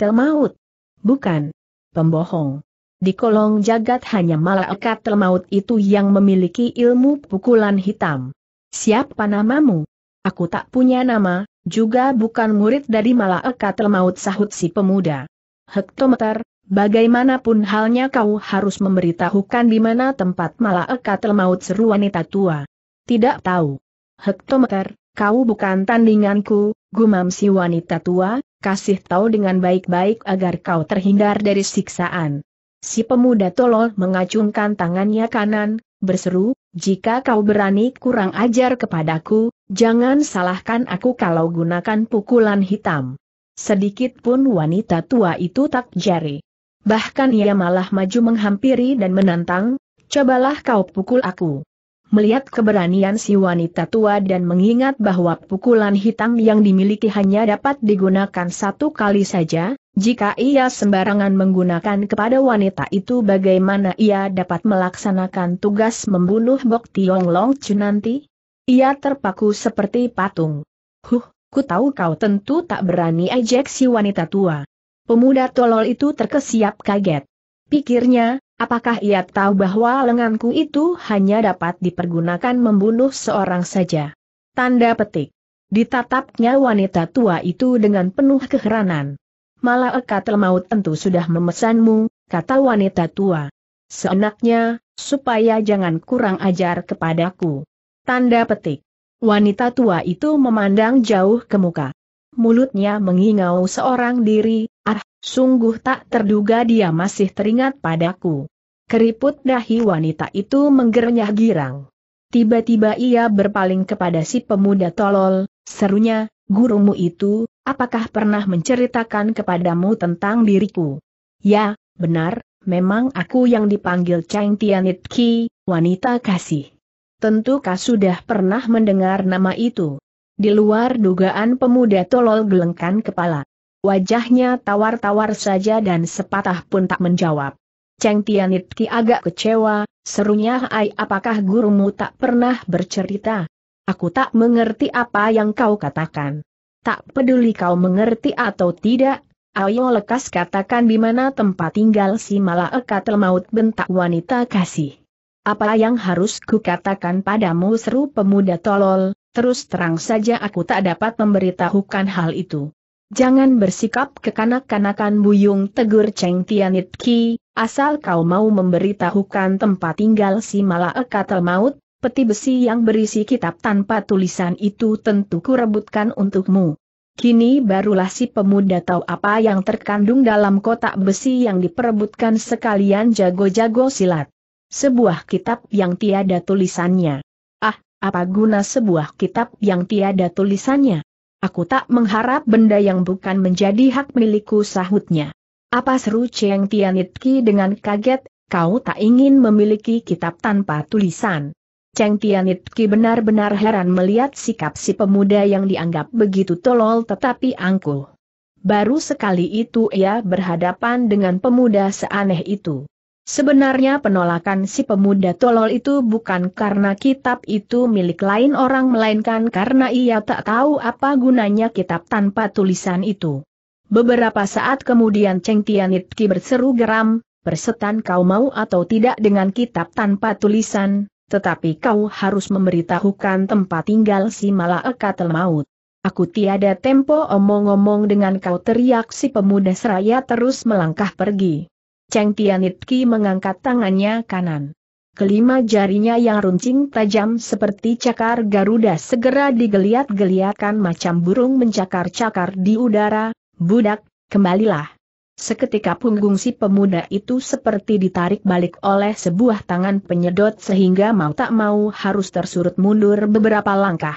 Tel Maut. Bukan. Pembohong. Di kolong jagat hanya malaikat Telmaut itu yang memiliki ilmu pukulan hitam. Siapa namamu? Aku tak punya nama, juga bukan murid dari malaikat Telmaut sahut si pemuda. Hektometer, bagaimanapun halnya kau harus memberitahukan di mana tempat malaikat Telmaut seru wanita tua. Tidak tahu. Hektometer, kau bukan tandinganku, gumam si wanita tua, kasih tahu dengan baik-baik agar kau terhindar dari siksaan. Si pemuda tolol mengacungkan tangannya kanan, berseru, jika kau berani kurang ajar kepadaku, jangan salahkan aku kalau gunakan pukulan hitam. Sedikit pun wanita tua itu tak jari. Bahkan ia malah maju menghampiri dan menantang, cobalah kau pukul aku. Melihat keberanian si wanita tua dan mengingat bahwa pukulan hitam yang dimiliki hanya dapat digunakan satu kali saja, jika ia sembarangan menggunakan kepada wanita itu bagaimana ia dapat melaksanakan tugas membunuh Bok Tiong Long Chu nanti? Ia terpaku seperti patung. Huh, ku tahu kau tentu tak berani ejek si wanita tua. Pemuda tolol itu terkesiap kaget. Pikirnya, apakah ia tahu bahwa lenganku itu hanya dapat dipergunakan membunuh seorang saja? Tanda petik. Ditatapnya wanita tua itu dengan penuh keheranan. Malah ekatel maut tentu sudah memesanmu, kata wanita tua. Seenaknya, supaya jangan kurang ajar kepadaku. Tanda petik. Wanita tua itu memandang jauh ke muka. Mulutnya mengingau seorang diri, ah, sungguh tak terduga dia masih teringat padaku. Keriput dahi wanita itu menggernyah girang. Tiba-tiba ia berpaling kepada si pemuda tolol, serunya, gurumu itu, apakah pernah menceritakan kepadamu tentang diriku? Ya, benar, memang aku yang dipanggil Chang Tianit Ki, wanita kasih. Tentu kau sudah pernah mendengar nama itu. Di luar dugaan pemuda tolol gelengkan kepala. Wajahnya tawar-tawar saja dan sepatah pun tak menjawab. Cheng Tianitki agak kecewa, serunya hai apakah gurumu tak pernah bercerita? Aku tak mengerti apa yang kau katakan. Tak peduli kau mengerti atau tidak, ayo lekas katakan di mana tempat tinggal si malaikat maut bentak wanita kasih. Apa yang harus kukatakan padamu seru pemuda tolol, terus terang saja aku tak dapat memberitahukan hal itu. Jangan bersikap kekanak-kanakan buyung tegur Cheng Tianit Ki, asal kau mau memberitahukan tempat tinggal si malaikat maut, peti besi yang berisi kitab tanpa tulisan itu tentu kurebutkan untukmu. Kini barulah si pemuda tahu apa yang terkandung dalam kotak besi yang diperebutkan sekalian jago-jago silat. Sebuah kitab yang tiada tulisannya. Ah, apa guna sebuah kitab yang tiada tulisannya? Aku tak mengharap benda yang bukan menjadi hak milikku sahutnya. Apa seru Cheng Tianitki dengan kaget, kau tak ingin memiliki kitab tanpa tulisan. Cheng Ki benar-benar heran melihat sikap si pemuda yang dianggap begitu tolol tetapi angkuh. Baru sekali itu ia berhadapan dengan pemuda seaneh itu. Sebenarnya penolakan si pemuda tolol itu bukan karena kitab itu milik lain orang melainkan karena ia tak tahu apa gunanya kitab tanpa tulisan itu. Beberapa saat kemudian Cheng Tianitki berseru geram, persetan kau mau atau tidak dengan kitab tanpa tulisan, tetapi kau harus memberitahukan tempat tinggal si malaikat maut. Aku tiada tempo omong-omong dengan kau teriak si pemuda seraya terus melangkah pergi. Cheng Tianitki mengangkat tangannya kanan. Kelima jarinya yang runcing tajam seperti cakar Garuda segera digeliat-geliatkan macam burung mencakar-cakar di udara, budak, kembalilah. Seketika punggung si pemuda itu seperti ditarik balik oleh sebuah tangan penyedot sehingga mau tak mau harus tersurut mundur beberapa langkah.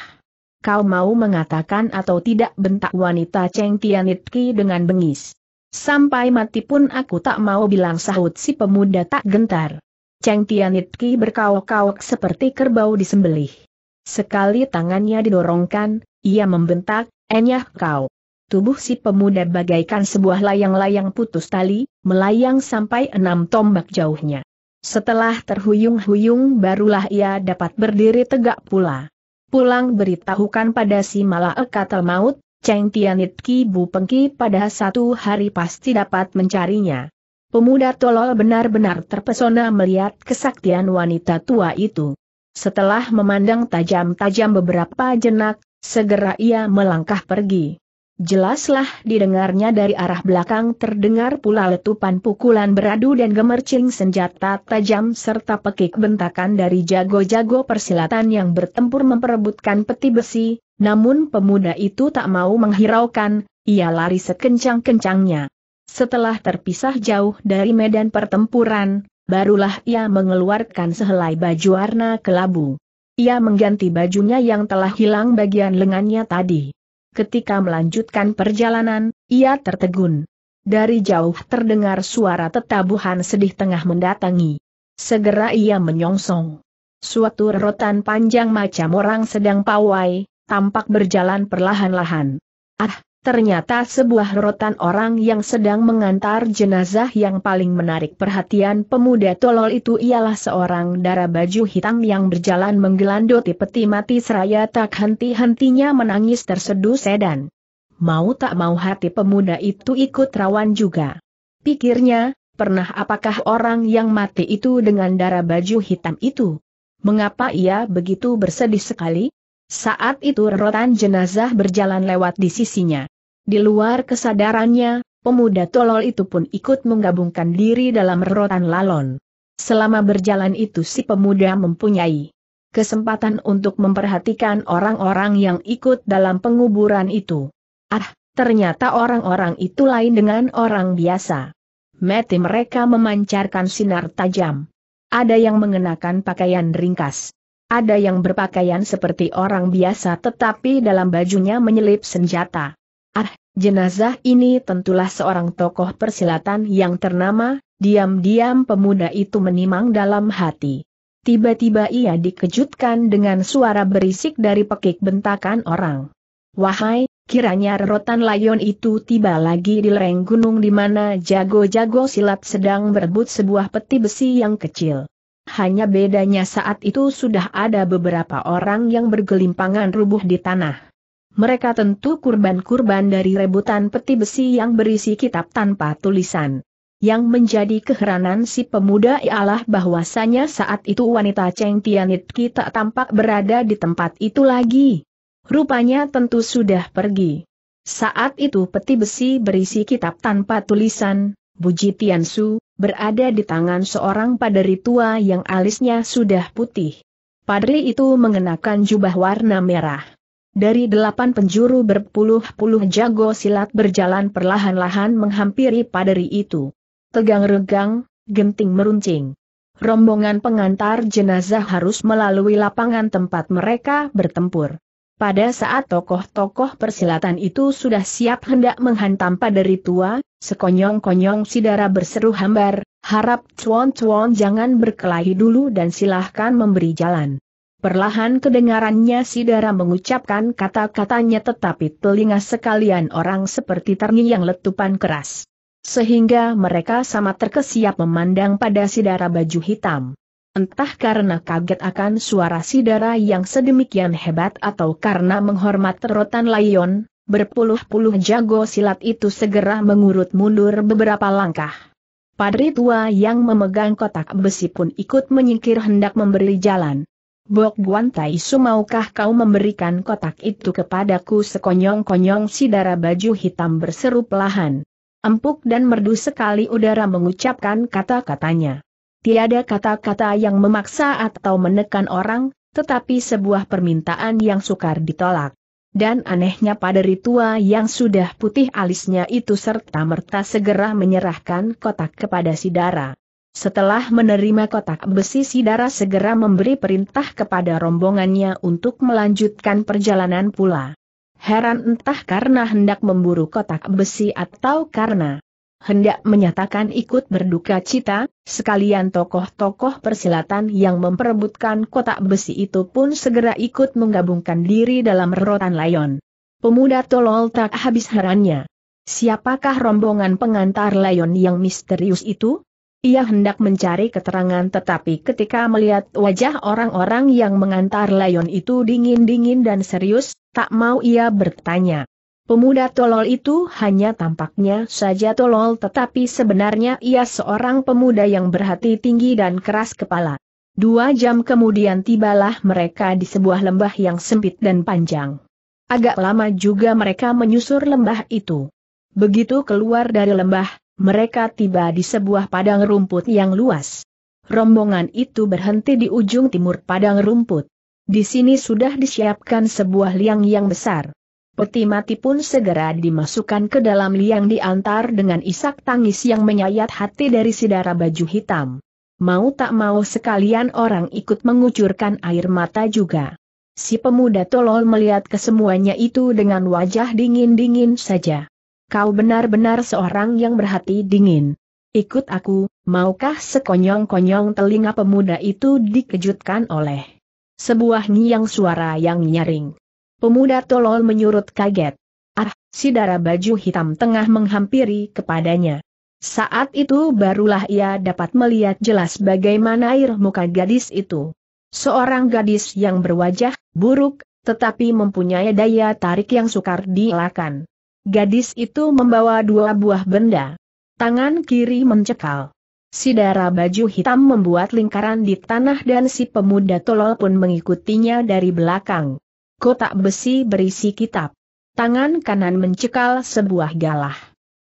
Kau mau mengatakan atau tidak bentak wanita Cheng Tianitki dengan bengis. Sampai mati pun aku tak mau bilang sahut si pemuda tak gentar. Cheng Tianitki berkauk-kauk seperti kerbau disembelih. Sekali tangannya didorongkan, ia membentak, enyah kau. Tubuh si pemuda bagaikan sebuah layang-layang putus tali, melayang sampai enam tombak jauhnya. Setelah terhuyung-huyung barulah ia dapat berdiri tegak pula. Pulang beritahukan pada si ekatel maut, Cheng Tianit Ki Bu Pengki pada satu hari pasti dapat mencarinya. Pemuda tolol benar-benar terpesona melihat kesaktian wanita tua itu. Setelah memandang tajam-tajam beberapa jenak, segera ia melangkah pergi. Jelaslah didengarnya dari arah belakang terdengar pula letupan pukulan beradu dan gemercing senjata tajam serta pekik bentakan dari jago-jago persilatan yang bertempur memperebutkan peti besi, namun pemuda itu tak mau menghiraukan, ia lari sekencang-kencangnya. Setelah terpisah jauh dari medan pertempuran, barulah ia mengeluarkan sehelai baju warna kelabu. Ia mengganti bajunya yang telah hilang bagian lengannya tadi. Ketika melanjutkan perjalanan, ia tertegun. Dari jauh terdengar suara tetabuhan sedih tengah mendatangi. Segera ia menyongsong. Suatu rotan panjang macam orang sedang pawai, tampak berjalan perlahan-lahan. Ah, Ternyata sebuah rotan orang yang sedang mengantar jenazah yang paling menarik perhatian pemuda tolol itu ialah seorang darah baju hitam yang berjalan menggelandoti peti mati seraya tak henti-hentinya menangis terseduh sedan. Mau tak mau hati pemuda itu ikut rawan juga. Pikirnya, pernah apakah orang yang mati itu dengan darah baju hitam itu? Mengapa ia begitu bersedih sekali? Saat itu rotan jenazah berjalan lewat di sisinya. Di luar kesadarannya, pemuda tolol itu pun ikut menggabungkan diri dalam rotan lalon. Selama berjalan itu si pemuda mempunyai kesempatan untuk memperhatikan orang-orang yang ikut dalam penguburan itu. Ah, ternyata orang-orang itu lain dengan orang biasa. Mati mereka memancarkan sinar tajam. Ada yang mengenakan pakaian ringkas ada yang berpakaian seperti orang biasa tetapi dalam bajunya menyelip senjata. Ah, jenazah ini tentulah seorang tokoh persilatan yang ternama, diam-diam pemuda itu menimang dalam hati. Tiba-tiba ia dikejutkan dengan suara berisik dari pekik bentakan orang. Wahai, Kiranya rotan layon itu tiba lagi di lereng gunung di mana jago-jago silat sedang berebut sebuah peti besi yang kecil. Hanya bedanya saat itu sudah ada beberapa orang yang bergelimpangan rubuh di tanah. Mereka tentu kurban-kurban dari rebutan peti besi yang berisi kitab tanpa tulisan. Yang menjadi keheranan si pemuda ialah bahwasanya saat itu wanita Cheng Tianit tak tampak berada di tempat itu lagi. Rupanya tentu sudah pergi. Saat itu peti besi berisi kitab tanpa tulisan, Buji Su, berada di tangan seorang padri tua yang alisnya sudah putih. Padri itu mengenakan jubah warna merah. Dari delapan penjuru berpuluh-puluh jago silat berjalan perlahan-lahan menghampiri padri itu. Tegang regang, genting meruncing. Rombongan pengantar jenazah harus melalui lapangan tempat mereka bertempur. Pada saat tokoh-tokoh persilatan itu sudah siap hendak menghantam paderi tua, sekonyong-konyong Sidara berseru hambar, harap cuan-cuan jangan berkelahi dulu dan silahkan memberi jalan. Perlahan kedengarannya Sidara mengucapkan kata-katanya tetapi telinga sekalian orang seperti terngi yang letupan keras. Sehingga mereka sama terkesiap memandang pada Sidara baju hitam. Entah karena kaget akan suara sidara yang sedemikian hebat atau karena menghormat rotan layon, berpuluh-puluh jago silat itu segera mengurut mundur beberapa langkah. Padri tua yang memegang kotak besi pun ikut menyingkir hendak memberi jalan. Bok Tai Su maukah kau memberikan kotak itu kepadaku sekonyong-konyong sidara baju hitam berseru pelahan. Empuk dan merdu sekali udara mengucapkan kata-katanya. Tiada kata-kata yang memaksa atau menekan orang, tetapi sebuah permintaan yang sukar ditolak. Dan anehnya pada tua yang sudah putih alisnya itu serta-merta segera menyerahkan kotak kepada Sidara. Setelah menerima kotak besi Sidara segera memberi perintah kepada rombongannya untuk melanjutkan perjalanan pula. Heran entah karena hendak memburu kotak besi atau karena hendak menyatakan ikut berduka cita, sekalian tokoh-tokoh persilatan yang memperebutkan kotak besi itu pun segera ikut menggabungkan diri dalam rotan layon. Pemuda tolol tak habis herannya. Siapakah rombongan pengantar layon yang misterius itu? Ia hendak mencari keterangan tetapi ketika melihat wajah orang-orang yang mengantar layon itu dingin-dingin dan serius, tak mau ia bertanya. Pemuda tolol itu hanya tampaknya saja tolol tetapi sebenarnya ia seorang pemuda yang berhati tinggi dan keras kepala. Dua jam kemudian tibalah mereka di sebuah lembah yang sempit dan panjang. Agak lama juga mereka menyusur lembah itu. Begitu keluar dari lembah, mereka tiba di sebuah padang rumput yang luas. Rombongan itu berhenti di ujung timur padang rumput. Di sini sudah disiapkan sebuah liang yang besar. Peti mati pun segera dimasukkan ke dalam liang diantar dengan isak tangis yang menyayat hati dari sidara baju hitam. Mau tak mau sekalian orang ikut mengucurkan air mata juga. Si pemuda tolol melihat kesemuanya itu dengan wajah dingin-dingin saja. Kau benar-benar seorang yang berhati dingin. Ikut aku, maukah sekonyong-konyong telinga pemuda itu dikejutkan oleh sebuah nyiang suara yang nyaring. Pemuda tolol menyurut kaget. Ah, si darah baju hitam tengah menghampiri kepadanya. Saat itu barulah ia dapat melihat jelas bagaimana air muka gadis itu. Seorang gadis yang berwajah buruk, tetapi mempunyai daya tarik yang sukar dielakkan. Gadis itu membawa dua buah benda. Tangan kiri mencekal. Si darah baju hitam membuat lingkaran di tanah dan si pemuda tolol pun mengikutinya dari belakang kotak besi berisi kitab. Tangan kanan mencekal sebuah galah.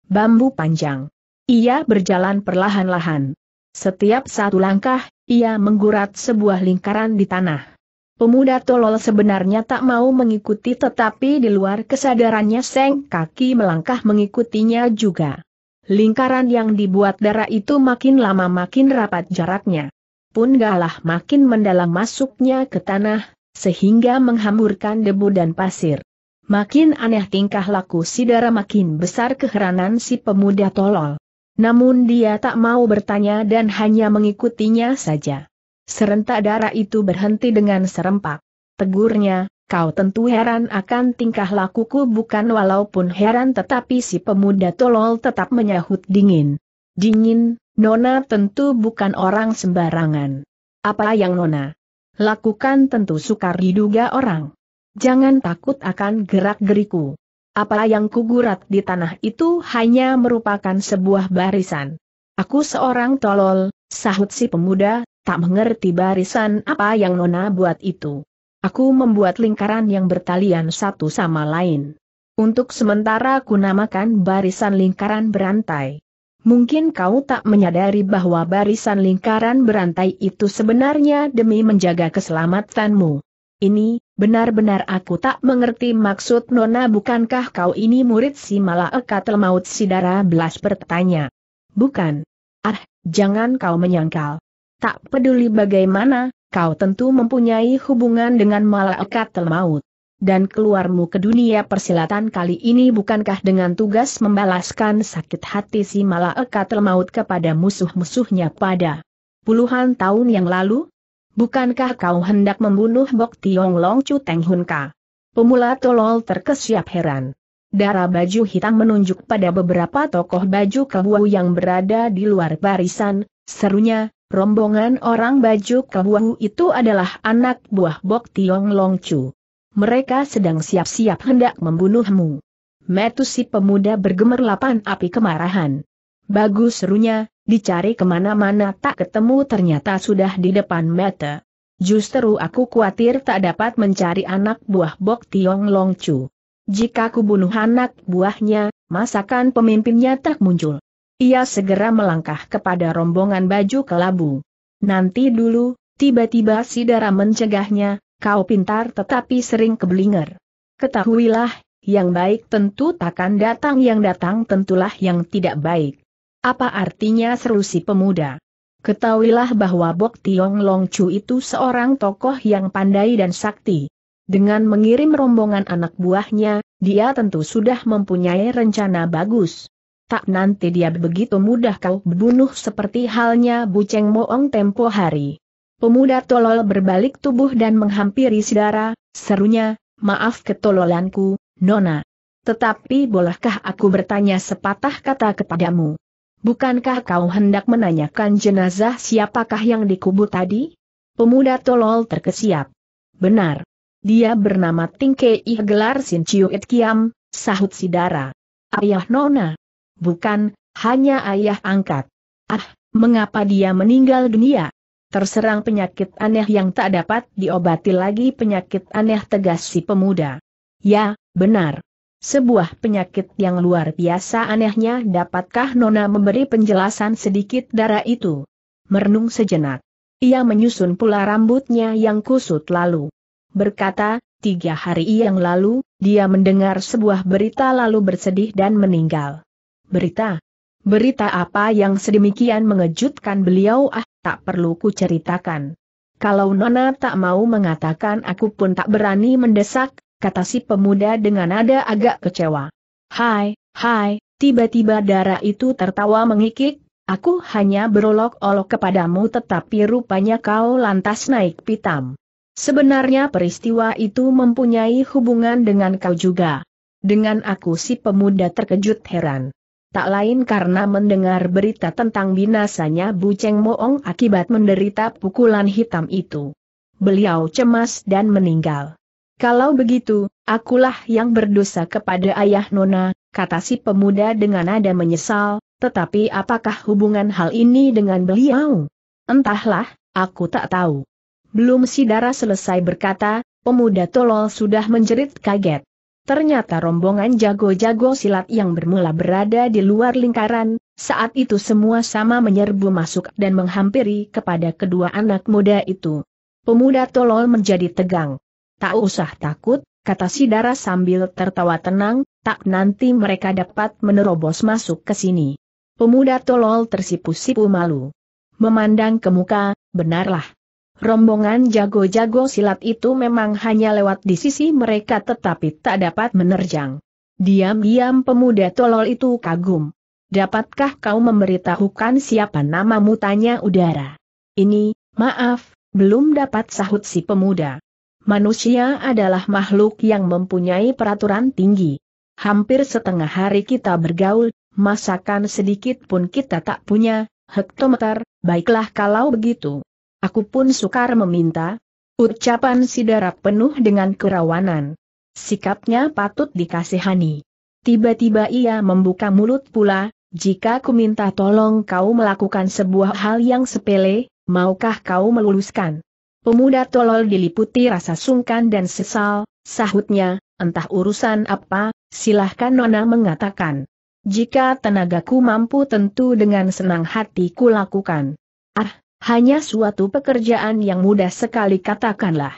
Bambu panjang. Ia berjalan perlahan-lahan. Setiap satu langkah, ia menggurat sebuah lingkaran di tanah. Pemuda tolol sebenarnya tak mau mengikuti tetapi di luar kesadarannya seng kaki melangkah mengikutinya juga. Lingkaran yang dibuat darah itu makin lama makin rapat jaraknya. Pun galah makin mendalam masuknya ke tanah, sehingga menghamburkan debu dan pasir. Makin aneh tingkah laku si Dara makin besar keheranan si pemuda tolol. Namun dia tak mau bertanya dan hanya mengikutinya saja. Serentak darah itu berhenti dengan serempak. Tegurnya, kau tentu heran akan tingkah lakuku bukan walaupun heran tetapi si pemuda tolol tetap menyahut dingin. Dingin, Nona tentu bukan orang sembarangan. Apa yang Nona lakukan tentu sukar diduga orang. Jangan takut akan gerak-geriku. Apa yang kugurat di tanah itu hanya merupakan sebuah barisan. Aku seorang tolol, sahut si pemuda, tak mengerti barisan apa yang Nona buat itu. Aku membuat lingkaran yang bertalian satu sama lain. Untuk sementara aku namakan barisan lingkaran berantai. Mungkin kau tak menyadari bahwa barisan lingkaran berantai itu sebenarnya demi menjaga keselamatanmu. Ini, benar-benar aku tak mengerti maksud Nona bukankah kau ini murid si Malaekatel Maut Sidara Belas bertanya. Bukan. Ah, jangan kau menyangkal. Tak peduli bagaimana, kau tentu mempunyai hubungan dengan Malaekatel Maut dan keluarmu ke dunia persilatan kali ini bukankah dengan tugas membalaskan sakit hati si malaikatul maut kepada musuh-musuhnya pada puluhan tahun yang lalu? Bukankah kau hendak membunuh Bok Tiong Long Chu Teng Hun Ka? Pemula tolol terkesiap heran. Darah baju hitam menunjuk pada beberapa tokoh baju kebuau yang berada di luar barisan, serunya, rombongan orang baju kebuau itu adalah anak buah Bok Tiong Long Chu mereka sedang siap-siap hendak membunuhmu. si pemuda bergemerlapan api kemarahan. Bagus serunya, dicari kemana-mana tak ketemu ternyata sudah di depan mata. Justru aku khawatir tak dapat mencari anak buah Bok Tiong Long Chu. Jika aku bunuh anak buahnya, masakan pemimpinnya tak muncul. Ia segera melangkah kepada rombongan baju kelabu. Nanti dulu, tiba-tiba Sidara mencegahnya, kau pintar tetapi sering keblinger. Ketahuilah, yang baik tentu takkan datang yang datang tentulah yang tidak baik. Apa artinya seru si pemuda? Ketahuilah bahwa Bok Tiong Long Chu itu seorang tokoh yang pandai dan sakti. Dengan mengirim rombongan anak buahnya, dia tentu sudah mempunyai rencana bagus. Tak nanti dia begitu mudah kau bunuh seperti halnya Buceng Moong tempo hari. Pemuda tolol berbalik tubuh dan menghampiri Sidara, serunya, maaf ketololanku, Nona. Tetapi bolehkah aku bertanya sepatah kata kepadamu? Bukankah kau hendak menanyakan jenazah siapakah yang dikubur tadi? Pemuda tolol terkesiap. Benar. Dia bernama Tingkei gelar Sin Chiu It Kiam, sahut Sidara. Ayah Nona. Bukan, hanya ayah angkat. Ah, mengapa dia meninggal dunia? Terserang penyakit aneh yang tak dapat diobati lagi penyakit aneh tegas si pemuda. Ya, benar. Sebuah penyakit yang luar biasa anehnya dapatkah Nona memberi penjelasan sedikit darah itu? Merenung sejenak. Ia menyusun pula rambutnya yang kusut lalu. Berkata, tiga hari yang lalu, dia mendengar sebuah berita lalu bersedih dan meninggal. Berita? Berita apa yang sedemikian mengejutkan beliau ah, tak perlu kuceritakan. Kalau Nona tak mau mengatakan aku pun tak berani mendesak, kata si pemuda dengan nada agak kecewa. Hai, hai, tiba-tiba darah itu tertawa mengikik, aku hanya berolok-olok kepadamu tetapi rupanya kau lantas naik pitam. Sebenarnya peristiwa itu mempunyai hubungan dengan kau juga. Dengan aku si pemuda terkejut heran tak lain karena mendengar berita tentang binasanya Bu Cheng Moong akibat menderita pukulan hitam itu. Beliau cemas dan meninggal. Kalau begitu, akulah yang berdosa kepada ayah Nona, kata si pemuda dengan nada menyesal, tetapi apakah hubungan hal ini dengan beliau? Entahlah, aku tak tahu. Belum si darah selesai berkata, pemuda tolol sudah menjerit kaget. Ternyata rombongan jago-jago silat yang bermula berada di luar lingkaran, saat itu semua sama menyerbu masuk dan menghampiri kepada kedua anak muda itu. Pemuda tolol menjadi tegang. Tak usah takut, kata Sidara sambil tertawa tenang, tak nanti mereka dapat menerobos masuk ke sini. Pemuda tolol tersipu-sipu malu. Memandang ke muka, benarlah, Rombongan jago-jago silat itu memang hanya lewat di sisi mereka tetapi tak dapat menerjang. Diam-diam pemuda tolol itu kagum. Dapatkah kau memberitahukan siapa namamu tanya udara? Ini, maaf, belum dapat sahut si pemuda. Manusia adalah makhluk yang mempunyai peraturan tinggi. Hampir setengah hari kita bergaul, masakan sedikit pun kita tak punya, hektometer, baiklah kalau begitu. Aku pun sukar meminta. Ucapan Sidara penuh dengan kerawanan. Sikapnya patut dikasihani. Tiba-tiba ia membuka mulut pula, jika ku minta tolong kau melakukan sebuah hal yang sepele, maukah kau meluluskan? Pemuda tolol diliputi rasa sungkan dan sesal, sahutnya, entah urusan apa, silahkan Nona mengatakan. Jika tenagaku mampu tentu dengan senang hati ku lakukan. Ah, hanya suatu pekerjaan yang mudah sekali katakanlah.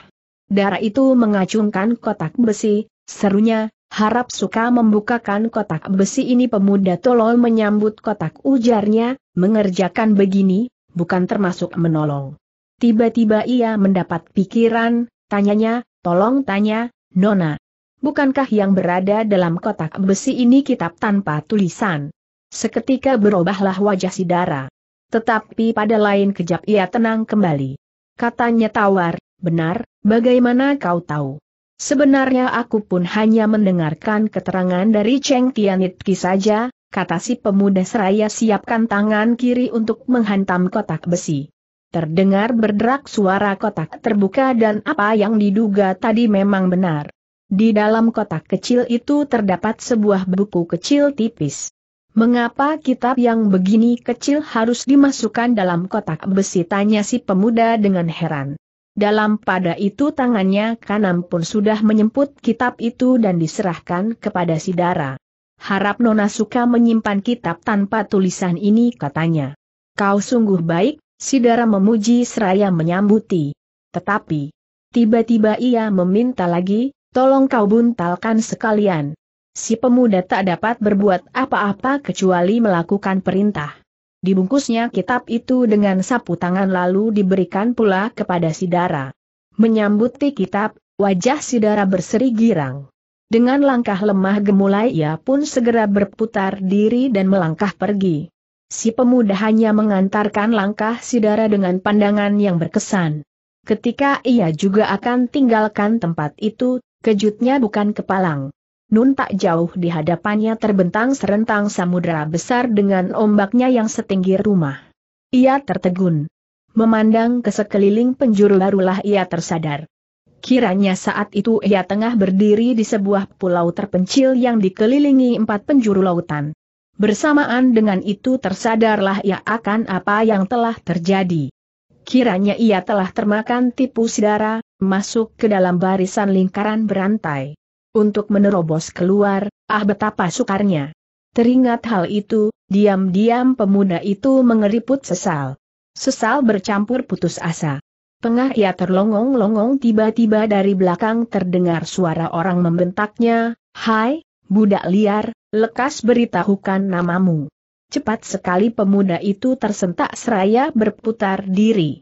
Darah itu mengacungkan kotak besi, serunya, harap suka membukakan kotak besi ini pemuda tolol menyambut kotak ujarnya, mengerjakan begini, bukan termasuk menolong. Tiba-tiba ia mendapat pikiran, tanyanya, tolong tanya, Nona. Bukankah yang berada dalam kotak besi ini kitab tanpa tulisan? Seketika berubahlah wajah si darah. Tetapi pada lain kejap ia tenang kembali. Katanya tawar, benar, bagaimana kau tahu? Sebenarnya aku pun hanya mendengarkan keterangan dari Cheng Tianitki saja, kata si pemuda seraya siapkan tangan kiri untuk menghantam kotak besi. Terdengar berderak suara kotak terbuka dan apa yang diduga tadi memang benar. Di dalam kotak kecil itu terdapat sebuah buku kecil tipis. Mengapa kitab yang begini kecil harus dimasukkan dalam kotak besi tanya si pemuda dengan heran. Dalam pada itu tangannya kanan pun sudah menyemput kitab itu dan diserahkan kepada si Dara. Harap Nona suka menyimpan kitab tanpa tulisan ini katanya. Kau sungguh baik, si Dara memuji seraya menyambuti. Tetapi, tiba-tiba ia meminta lagi, tolong kau buntalkan sekalian si pemuda tak dapat berbuat apa-apa kecuali melakukan perintah. Dibungkusnya kitab itu dengan sapu tangan lalu diberikan pula kepada Sidara. Menyambuti kitab, wajah Sidara berseri girang. Dengan langkah lemah gemulai ia pun segera berputar diri dan melangkah pergi. Si pemuda hanya mengantarkan langkah Sidara dengan pandangan yang berkesan. Ketika ia juga akan tinggalkan tempat itu, kejutnya bukan kepalang. Nun tak jauh di hadapannya terbentang serentang samudera besar dengan ombaknya yang setinggi rumah. Ia tertegun. Memandang ke sekeliling penjuru barulah ia tersadar. Kiranya saat itu ia tengah berdiri di sebuah pulau terpencil yang dikelilingi empat penjuru lautan. Bersamaan dengan itu tersadarlah ia akan apa yang telah terjadi. Kiranya ia telah termakan tipu sidara, masuk ke dalam barisan lingkaran berantai. Untuk menerobos keluar, ah betapa sukarnya. Teringat hal itu, diam-diam pemuda itu mengeriput sesal. Sesal bercampur putus asa. Tengah ia terlongong-longong tiba-tiba dari belakang terdengar suara orang membentaknya, Hai, budak liar, lekas beritahukan namamu. Cepat sekali pemuda itu tersentak seraya berputar diri.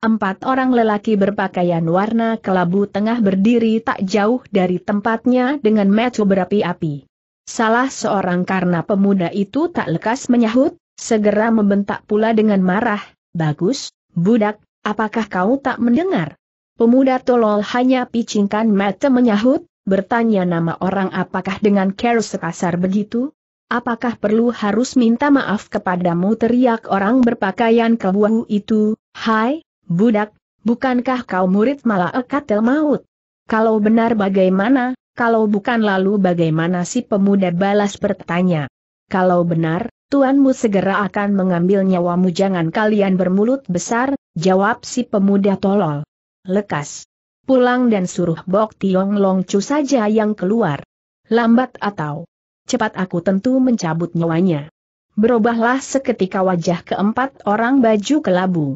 Empat orang lelaki berpakaian warna kelabu tengah berdiri tak jauh dari tempatnya dengan metu berapi-api. Salah seorang karena pemuda itu tak lekas menyahut, segera membentak pula dengan marah, Bagus, budak, apakah kau tak mendengar? Pemuda tolol hanya picingkan mata menyahut, bertanya nama orang apakah dengan care sekasar begitu? Apakah perlu harus minta maaf kepadamu teriak orang berpakaian kebuahu itu, Hai, Budak, bukankah kau murid malah ekatel Maut? Kalau benar bagaimana, kalau bukan lalu bagaimana si pemuda balas bertanya. Kalau benar, tuanmu segera akan mengambil nyawamu jangan kalian bermulut besar, jawab si pemuda tolol. Lekas. Pulang dan suruh Bok Tiong Longcu saja yang keluar. Lambat atau cepat aku tentu mencabut nyawanya. Berubahlah seketika wajah keempat orang baju kelabu.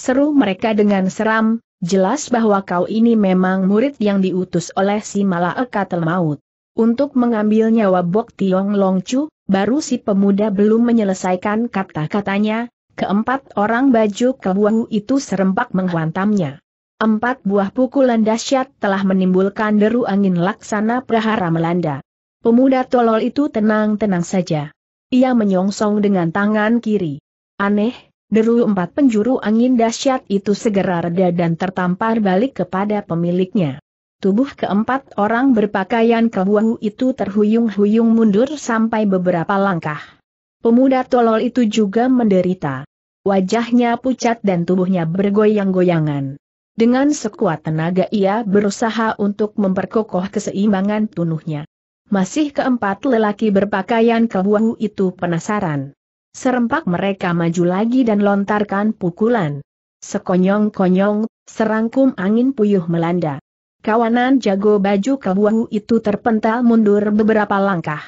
Seru mereka dengan seram, jelas bahwa kau ini memang murid yang diutus oleh si Malaekatel Maut. Untuk mengambil nyawa Bok Tiong Long Chu, baru si pemuda belum menyelesaikan kata-katanya, keempat orang baju kebuahu itu serempak menghantamnya. Empat buah pukulan dahsyat telah menimbulkan deru angin laksana prahara melanda. Pemuda tolol itu tenang-tenang saja. Ia menyongsong dengan tangan kiri. Aneh, Deru empat penjuru angin dahsyat itu segera reda dan tertampar balik kepada pemiliknya. Tubuh keempat orang berpakaian kebuahu itu terhuyung-huyung mundur sampai beberapa langkah. Pemuda tolol itu juga menderita. Wajahnya pucat dan tubuhnya bergoyang-goyangan. Dengan sekuat tenaga ia berusaha untuk memperkokoh keseimbangan tunuhnya. Masih keempat lelaki berpakaian kebuahu itu penasaran. Serempak mereka maju lagi dan lontarkan pukulan. Sekonyong-konyong, serangkum angin puyuh melanda. Kawanan jago baju kabuahu itu terpental mundur beberapa langkah.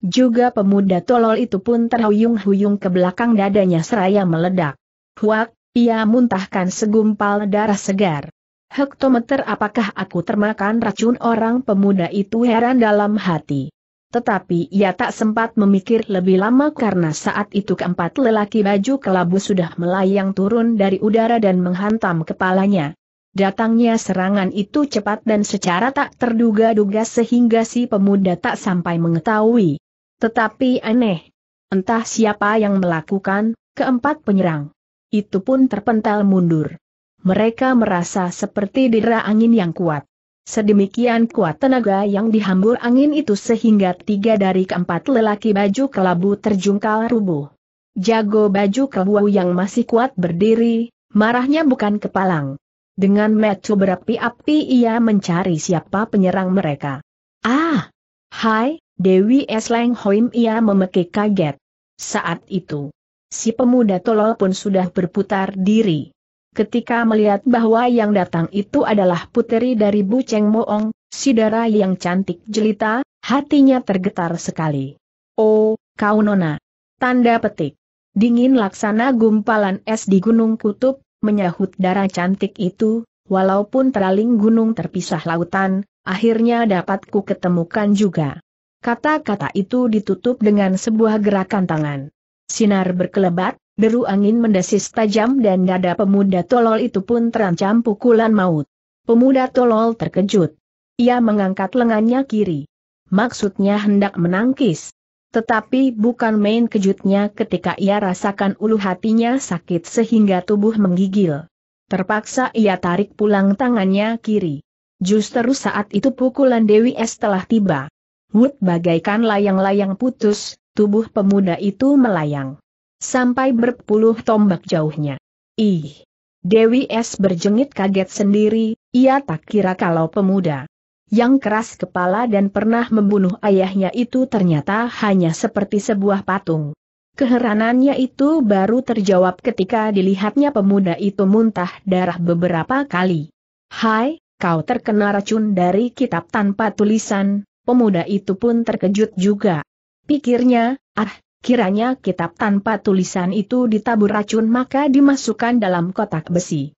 Juga pemuda tolol itu pun terhuyung-huyung ke belakang dadanya seraya meledak. Huak, ia muntahkan segumpal darah segar. Hektometer apakah aku termakan racun orang pemuda itu heran dalam hati. Tetapi ia tak sempat memikir lebih lama karena saat itu keempat lelaki baju kelabu sudah melayang turun dari udara dan menghantam kepalanya. Datangnya serangan itu cepat dan secara tak terduga-duga sehingga si pemuda tak sampai mengetahui. Tetapi aneh. Entah siapa yang melakukan, keempat penyerang. Itu pun terpental mundur. Mereka merasa seperti dera angin yang kuat. Sedemikian kuat tenaga yang dihambur angin itu sehingga tiga dari keempat lelaki baju kelabu terjungkal rubuh. Jago baju kelabu yang masih kuat berdiri, marahnya bukan kepalang. Dengan metu berapi-api ia mencari siapa penyerang mereka. Ah! Hai, Dewi Esleng Hoim ia memekik kaget. Saat itu, si pemuda tolol pun sudah berputar diri. Ketika melihat bahwa yang datang itu adalah puteri dari Bu Cheng Moong, si darah yang cantik jelita, hatinya tergetar sekali. Oh, kau nona. Tanda petik. Dingin laksana gumpalan es di Gunung Kutub, menyahut darah cantik itu, walaupun teraling gunung terpisah lautan, akhirnya dapat ku ketemukan juga. Kata-kata itu ditutup dengan sebuah gerakan tangan. Sinar berkelebat, Deru angin mendesis tajam dan dada pemuda tolol itu pun terancam pukulan maut. Pemuda tolol terkejut. Ia mengangkat lengannya kiri. Maksudnya hendak menangkis. Tetapi bukan main kejutnya ketika ia rasakan ulu hatinya sakit sehingga tubuh menggigil. Terpaksa ia tarik pulang tangannya kiri. Justru saat itu pukulan Dewi S telah tiba. Wood bagaikan layang-layang putus, tubuh pemuda itu melayang sampai berpuluh tombak jauhnya. Ih! Dewi S berjengit kaget sendiri, ia tak kira kalau pemuda yang keras kepala dan pernah membunuh ayahnya itu ternyata hanya seperti sebuah patung. Keheranannya itu baru terjawab ketika dilihatnya pemuda itu muntah darah beberapa kali. Hai, kau terkena racun dari kitab tanpa tulisan, pemuda itu pun terkejut juga. Pikirnya, ah, Kiranya kitab tanpa tulisan itu ditabur racun maka dimasukkan dalam kotak besi.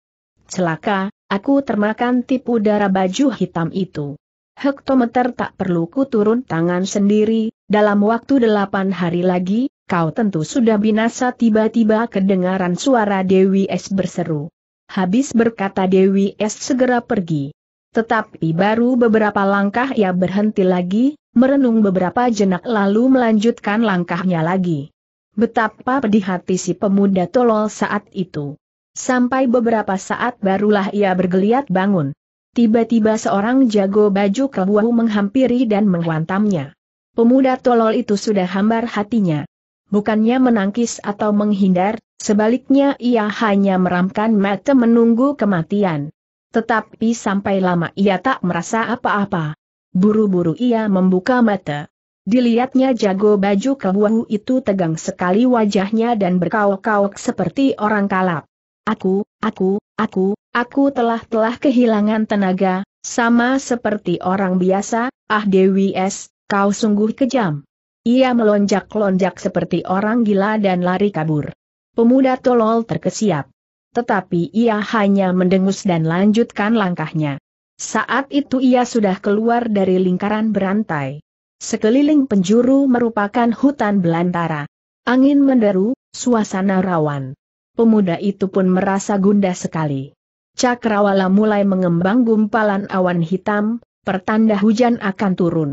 Celaka, aku termakan tipu darah baju hitam itu. Hektometer tak perlu ku turun tangan sendiri, dalam waktu delapan hari lagi, kau tentu sudah binasa tiba-tiba kedengaran suara Dewi Es berseru. Habis berkata Dewi Es segera pergi. Tetapi baru beberapa langkah ia berhenti lagi, merenung beberapa jenak lalu melanjutkan langkahnya lagi. Betapa pedih hati si pemuda tolol saat itu. Sampai beberapa saat barulah ia bergeliat bangun. Tiba-tiba seorang jago baju kebuahu menghampiri dan menghantamnya. Pemuda tolol itu sudah hambar hatinya. Bukannya menangkis atau menghindar, sebaliknya ia hanya meramkan mata menunggu kematian. Tetapi sampai lama ia tak merasa apa-apa. Buru-buru ia membuka mata. Dilihatnya jago baju kebuahu itu tegang sekali wajahnya dan berkauk kauk seperti orang kalap. Aku, aku, aku, aku telah-telah kehilangan tenaga, sama seperti orang biasa, ah Dewi S, kau sungguh kejam. Ia melonjak-lonjak seperti orang gila dan lari kabur. Pemuda tolol terkesiap. Tetapi ia hanya mendengus dan lanjutkan langkahnya. Saat itu ia sudah keluar dari lingkaran berantai. Sekeliling penjuru merupakan hutan belantara. Angin menderu, suasana rawan. Pemuda itu pun merasa gundah sekali. Cakrawala mulai mengembang gumpalan awan hitam, pertanda hujan akan turun.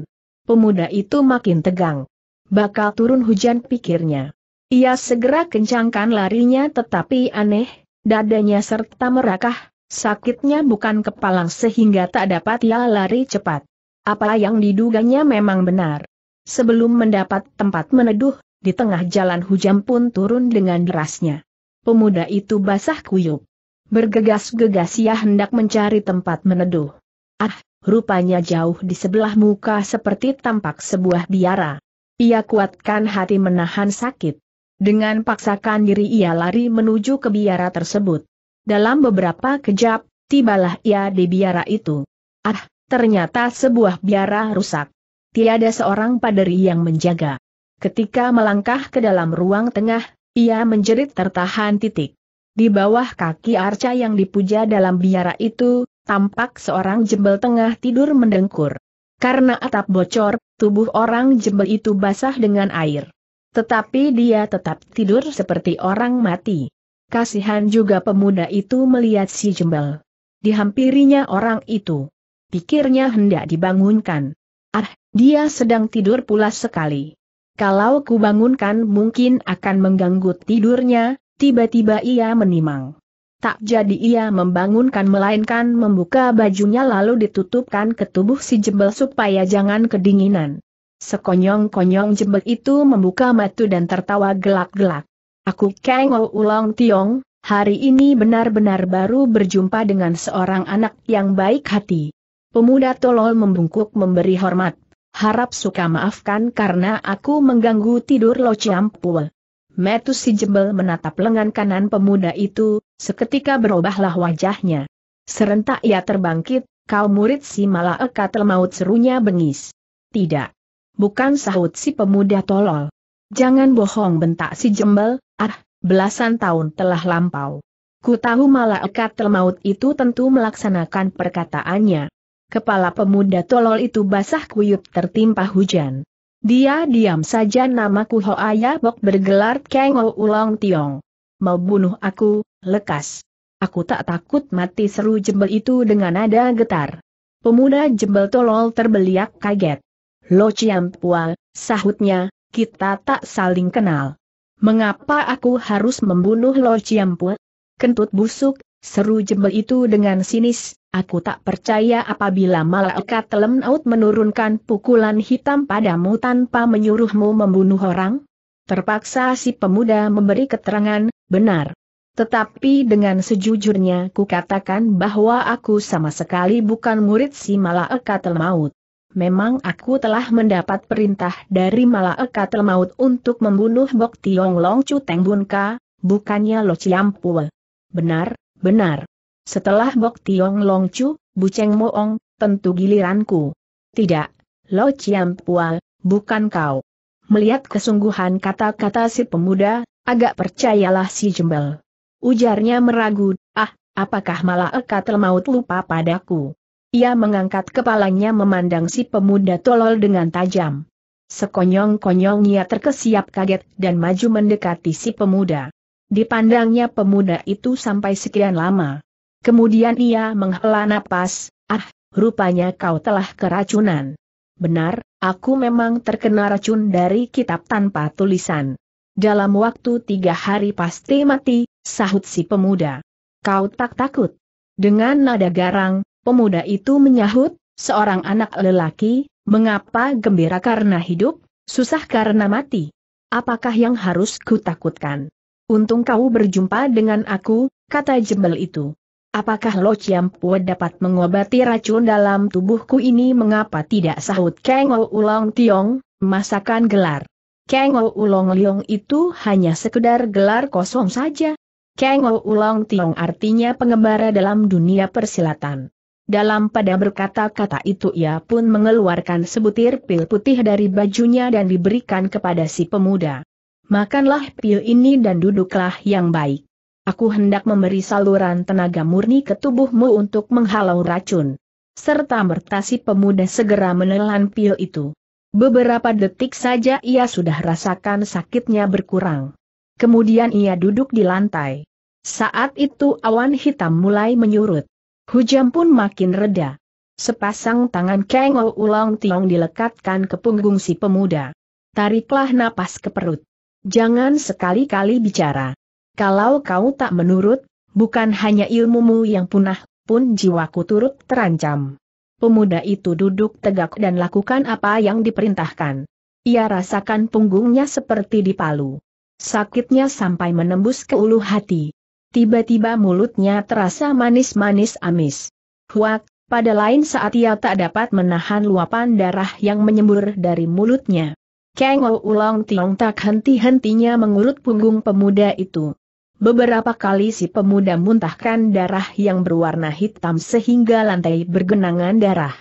Pemuda itu makin tegang. Bakal turun hujan pikirnya. Ia segera kencangkan larinya tetapi aneh, dadanya serta merakah, Sakitnya bukan kepalang sehingga tak dapat ia lari cepat. Apa yang diduganya memang benar. Sebelum mendapat tempat meneduh, di tengah jalan hujan pun turun dengan derasnya. Pemuda itu basah kuyup. Bergegas-gegas ia hendak mencari tempat meneduh. Ah, rupanya jauh di sebelah muka seperti tampak sebuah biara. Ia kuatkan hati menahan sakit. Dengan paksakan diri ia lari menuju ke biara tersebut. Dalam beberapa kejap, tibalah ia di biara itu. Ah, ternyata sebuah biara rusak. Tiada seorang paderi yang menjaga. Ketika melangkah ke dalam ruang tengah, ia menjerit tertahan titik. Di bawah kaki arca yang dipuja dalam biara itu, tampak seorang jembel tengah tidur mendengkur. Karena atap bocor, tubuh orang jembel itu basah dengan air. Tetapi dia tetap tidur seperti orang mati. Kasihan juga pemuda itu melihat si jembel. Dihampirinya orang itu. Pikirnya hendak dibangunkan. Ah, dia sedang tidur pula sekali. Kalau ku bangunkan mungkin akan mengganggu tidurnya, tiba-tiba ia menimang. Tak jadi ia membangunkan melainkan membuka bajunya lalu ditutupkan ke tubuh si jembel supaya jangan kedinginan. Sekonyong-konyong jembel itu membuka matu dan tertawa gelak-gelak. Aku Kang Ou Ulong Tiong, hari ini benar-benar baru berjumpa dengan seorang anak yang baik hati. Pemuda tolol membungkuk memberi hormat. Harap suka maafkan karena aku mengganggu tidur lo ciampul. Metus si jembel menatap lengan kanan pemuda itu, seketika berubahlah wajahnya. Serentak ia terbangkit, kau murid si malaekat maut serunya bengis. Tidak. Bukan sahut si pemuda tolol. Jangan bohong bentak si jembel, ah, belasan tahun telah lampau. Ku tahu malah ekat maut itu tentu melaksanakan perkataannya. Kepala pemuda tolol itu basah kuyup tertimpa hujan. Dia diam saja namaku Hoaya Bok bergelar Kang Ulong Tiong. Mau bunuh aku, lekas. Aku tak takut mati seru jembel itu dengan nada getar. Pemuda jembel tolol terbeliak kaget. Lo Pua, sahutnya, kita tak saling kenal. Mengapa aku harus membunuh Lo Ciampu? Kentut busuk, seru jembel itu dengan sinis, aku tak percaya apabila malaikat telemnaut menurunkan pukulan hitam padamu tanpa menyuruhmu membunuh orang. Terpaksa si pemuda memberi keterangan, benar. Tetapi dengan sejujurnya kukatakan bahwa aku sama sekali bukan murid si malaikat maut memang aku telah mendapat perintah dari Malaikatul Maut untuk membunuh Bok Tiong Long Chu Teng Bun Ka, bukannya Lo Chiam Pul. Benar, benar. Setelah Bok Tiong Long Chu, bu Cheng Moong, tentu giliranku. Tidak, Lo Chiam Pual, bukan kau. Melihat kesungguhan kata-kata si pemuda, agak percayalah si jembel. Ujarnya meragu, ah, apakah Malaikatul Maut lupa padaku? Ia mengangkat kepalanya memandang si pemuda tolol dengan tajam. Sekonyong-konyongnya terkesiap kaget dan maju mendekati si pemuda. Dipandangnya pemuda itu sampai sekian lama. Kemudian ia menghela napas, ah, rupanya kau telah keracunan. Benar, aku memang terkena racun dari kitab tanpa tulisan. Dalam waktu tiga hari pasti mati, sahut si pemuda. Kau tak takut? Dengan nada garang, Pemuda itu menyahut, seorang anak lelaki, mengapa gembira karena hidup, susah karena mati? Apakah yang harus kutakutkan? Untung kau berjumpa dengan aku, kata jembel itu. Apakah Lo ciampu dapat mengobati racun dalam tubuhku ini mengapa tidak sahut Kang Ulong Tiong, masakan gelar. Kang Ulong Liong itu hanya sekedar gelar kosong saja. Kang Ulong Tiong artinya pengembara dalam dunia persilatan. Dalam pada berkata-kata itu ia pun mengeluarkan sebutir pil putih dari bajunya dan diberikan kepada si pemuda. Makanlah pil ini dan duduklah yang baik. Aku hendak memberi saluran tenaga murni ke tubuhmu untuk menghalau racun. Serta mertasi pemuda segera menelan pil itu. Beberapa detik saja ia sudah rasakan sakitnya berkurang. Kemudian ia duduk di lantai. Saat itu awan hitam mulai menyurut. Hujan pun makin reda. Sepasang tangan Kengo Ulong Tiong dilekatkan ke punggung si pemuda. Tariklah napas ke perut. Jangan sekali-kali bicara. Kalau kau tak menurut, bukan hanya ilmumu yang punah, pun jiwaku turut terancam. Pemuda itu duduk tegak dan lakukan apa yang diperintahkan. Ia rasakan punggungnya seperti dipalu. Sakitnya sampai menembus ke ulu hati. Tiba-tiba mulutnya terasa manis-manis amis. Huak, pada lain saat ia tak dapat menahan luapan darah yang menyembur dari mulutnya. Kang Ulong Tiong tak henti-hentinya mengurut punggung pemuda itu. Beberapa kali si pemuda muntahkan darah yang berwarna hitam sehingga lantai bergenangan darah.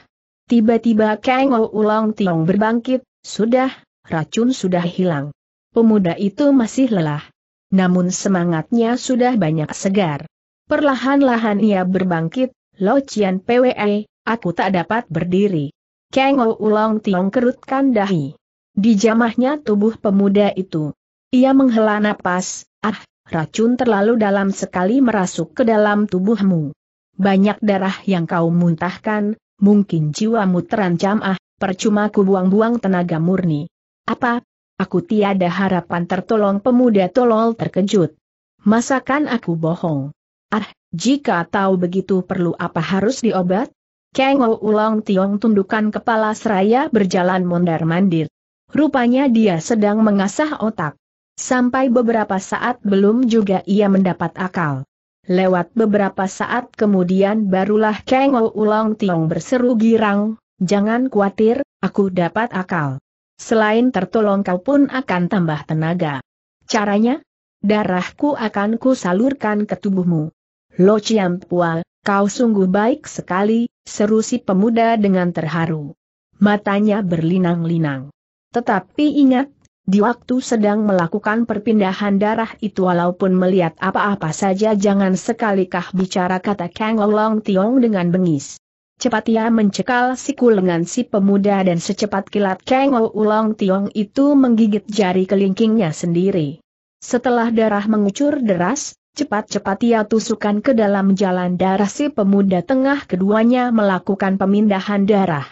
Tiba-tiba Kang Ulong Tiong berbangkit, sudah, racun sudah hilang. Pemuda itu masih lelah. Namun semangatnya sudah banyak segar. Perlahan-lahan ia berbangkit, Lo Chian PWE, aku tak dapat berdiri. Kang Ulong Tiong kerutkan dahi. Dijamahnya tubuh pemuda itu. Ia menghela napas, ah, racun terlalu dalam sekali merasuk ke dalam tubuhmu. Banyak darah yang kau muntahkan, mungkin jiwamu terancam ah, percuma ku buang-buang tenaga murni. Apa, Aku tiada harapan tertolong pemuda tolol terkejut. Masakan aku bohong? Ah, jika tahu begitu perlu apa harus diobat? Kang Ulong Tiong tundukan kepala seraya berjalan mondar-mandir. Rupanya dia sedang mengasah otak. Sampai beberapa saat belum juga ia mendapat akal. Lewat beberapa saat kemudian barulah Kang Ulong Tiong berseru girang, jangan khawatir, aku dapat akal. Selain tertolong kau pun akan tambah tenaga. Caranya? Darahku akan kusalurkan ke tubuhmu. Lo Pual, kau sungguh baik sekali, seru si pemuda dengan terharu. Matanya berlinang-linang. Tetapi ingat, di waktu sedang melakukan perpindahan darah itu walaupun melihat apa-apa saja jangan sekalikah bicara kata Kang Long Tiong dengan bengis. Cepat ia mencekal siku lengan si pemuda dan secepat kilat Kang Ulong Tiong itu menggigit jari kelingkingnya sendiri. Setelah darah mengucur deras, cepat-cepat ia tusukan ke dalam jalan darah si pemuda tengah keduanya melakukan pemindahan darah.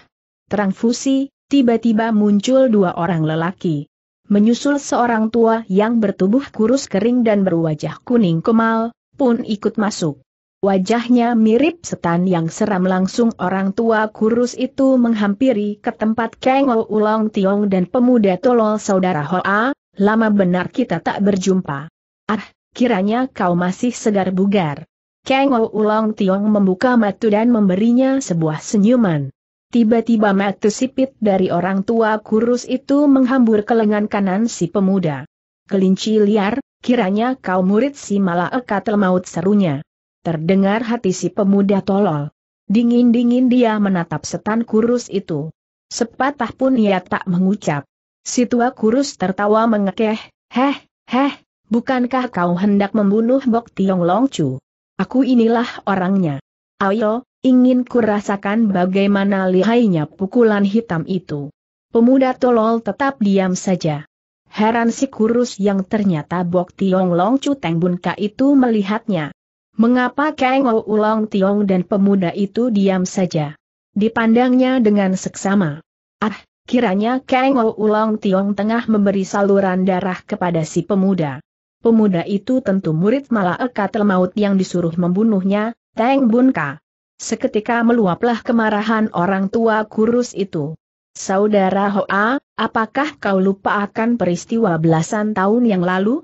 Terang fusi, tiba-tiba muncul dua orang lelaki. Menyusul seorang tua yang bertubuh kurus kering dan berwajah kuning kemal, pun ikut masuk. Wajahnya mirip setan yang seram langsung orang tua kurus itu menghampiri ke tempat Kang Ulong Tiong dan pemuda tolol saudara Hoa, lama benar kita tak berjumpa. Ah, kiranya kau masih segar bugar. Kang Ulong Tiong membuka matu dan memberinya sebuah senyuman. Tiba-tiba matu sipit dari orang tua kurus itu menghambur ke lengan kanan si pemuda. Kelinci liar, kiranya kau murid si malah Malaeka Maut serunya. Terdengar hati si pemuda tolol. Dingin-dingin dia menatap setan kurus itu. Sepatah pun ia tak mengucap. Si tua kurus tertawa mengekeh, heh, heh, bukankah kau hendak membunuh Bok Tiong Longcu? Aku inilah orangnya. Ayo, ingin kurasakan bagaimana lihainya pukulan hitam itu. Pemuda tolol tetap diam saja. Heran si kurus yang ternyata Bok Tiong Long Chu Teng Bun itu melihatnya. Mengapa Kang Ulong Tiong dan pemuda itu diam saja? Dipandangnya dengan seksama. Ah, kiranya Kang Ulong Tiong tengah memberi saluran darah kepada si pemuda. Pemuda itu tentu murid malah ekat Maut yang disuruh membunuhnya, Teng Bunka. Seketika meluaplah kemarahan orang tua kurus itu. Saudara Hoa, apakah kau lupa akan peristiwa belasan tahun yang lalu?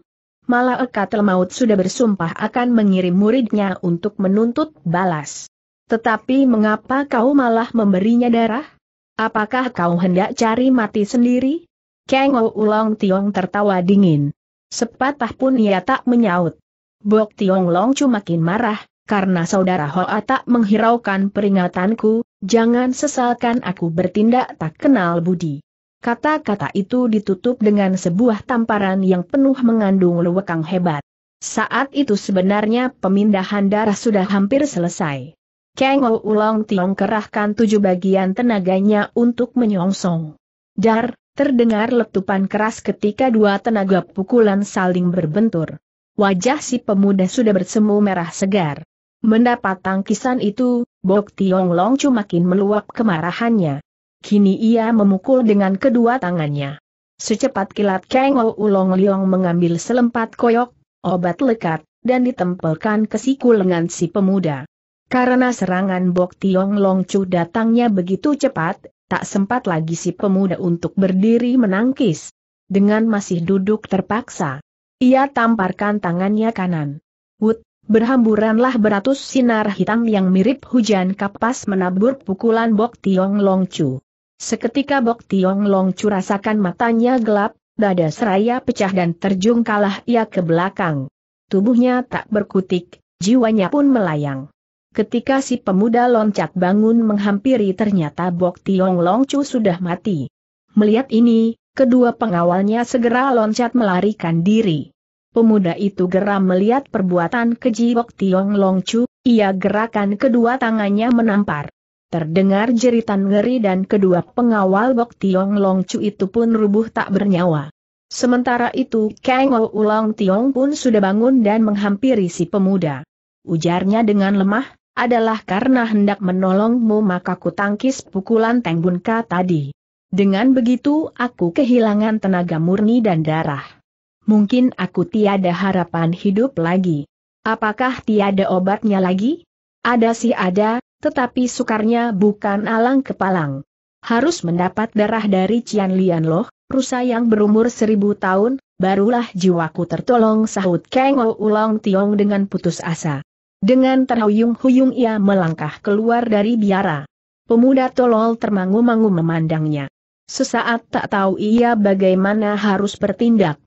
Malah maut sudah bersumpah akan mengirim muridnya untuk menuntut balas. Tetapi mengapa kau malah memberinya darah? Apakah kau hendak cari mati sendiri? Kang Ulong Tiong tertawa dingin. Sepatah pun ia tak menyaut. Bok Tiong Long cuma makin marah, karena saudara Hoa tak menghiraukan peringatanku, jangan sesalkan aku bertindak tak kenal budi. Kata-kata itu ditutup dengan sebuah tamparan yang penuh mengandung lewekang hebat. Saat itu sebenarnya pemindahan darah sudah hampir selesai. Kengo ulang Ulong Tiong kerahkan tujuh bagian tenaganya untuk menyongsong. Dar, terdengar letupan keras ketika dua tenaga pukulan saling berbentur. Wajah si pemuda sudah bersemu merah segar. Mendapat tangkisan itu, Bok Tiong Long cuma makin meluap kemarahannya. Kini ia memukul dengan kedua tangannya. Secepat kilat Kang Ulong Liong mengambil selempat koyok, obat lekat, dan ditempelkan ke siku lengan si pemuda. Karena serangan Bok Tiong Long Chu datangnya begitu cepat, tak sempat lagi si pemuda untuk berdiri menangkis. Dengan masih duduk terpaksa, ia tamparkan tangannya kanan. Wut, berhamburanlah beratus sinar hitam yang mirip hujan kapas menabur pukulan Bok Tiong Long Chu. Seketika Bok Tiong Long curasakan matanya gelap, dada seraya pecah dan terjung kalah ia ke belakang. Tubuhnya tak berkutik, jiwanya pun melayang. Ketika si pemuda loncat bangun menghampiri ternyata Bok Tiong Long Chu sudah mati. Melihat ini, kedua pengawalnya segera loncat melarikan diri. Pemuda itu geram melihat perbuatan keji Bok Tiong Long Chu, ia gerakan kedua tangannya menampar. Terdengar jeritan ngeri dan kedua pengawal Bok Tiong Long Chu itu pun rubuh tak bernyawa. Sementara itu Kang Ou Ulang Tiong pun sudah bangun dan menghampiri si pemuda. Ujarnya dengan lemah, adalah karena hendak menolongmu maka ku tangkis pukulan Teng Bunka tadi. Dengan begitu aku kehilangan tenaga murni dan darah. Mungkin aku tiada harapan hidup lagi. Apakah tiada obatnya lagi? Ada sih ada, tetapi sukarnya bukan alang kepalang. Harus mendapat darah dari Cian Lian Loh, rusa yang berumur seribu tahun, barulah jiwaku tertolong sahut Kang Ulong Tiong dengan putus asa. Dengan terhuyung-huyung ia melangkah keluar dari biara. Pemuda tolol termangu-mangu memandangnya. Sesaat tak tahu ia bagaimana harus bertindak.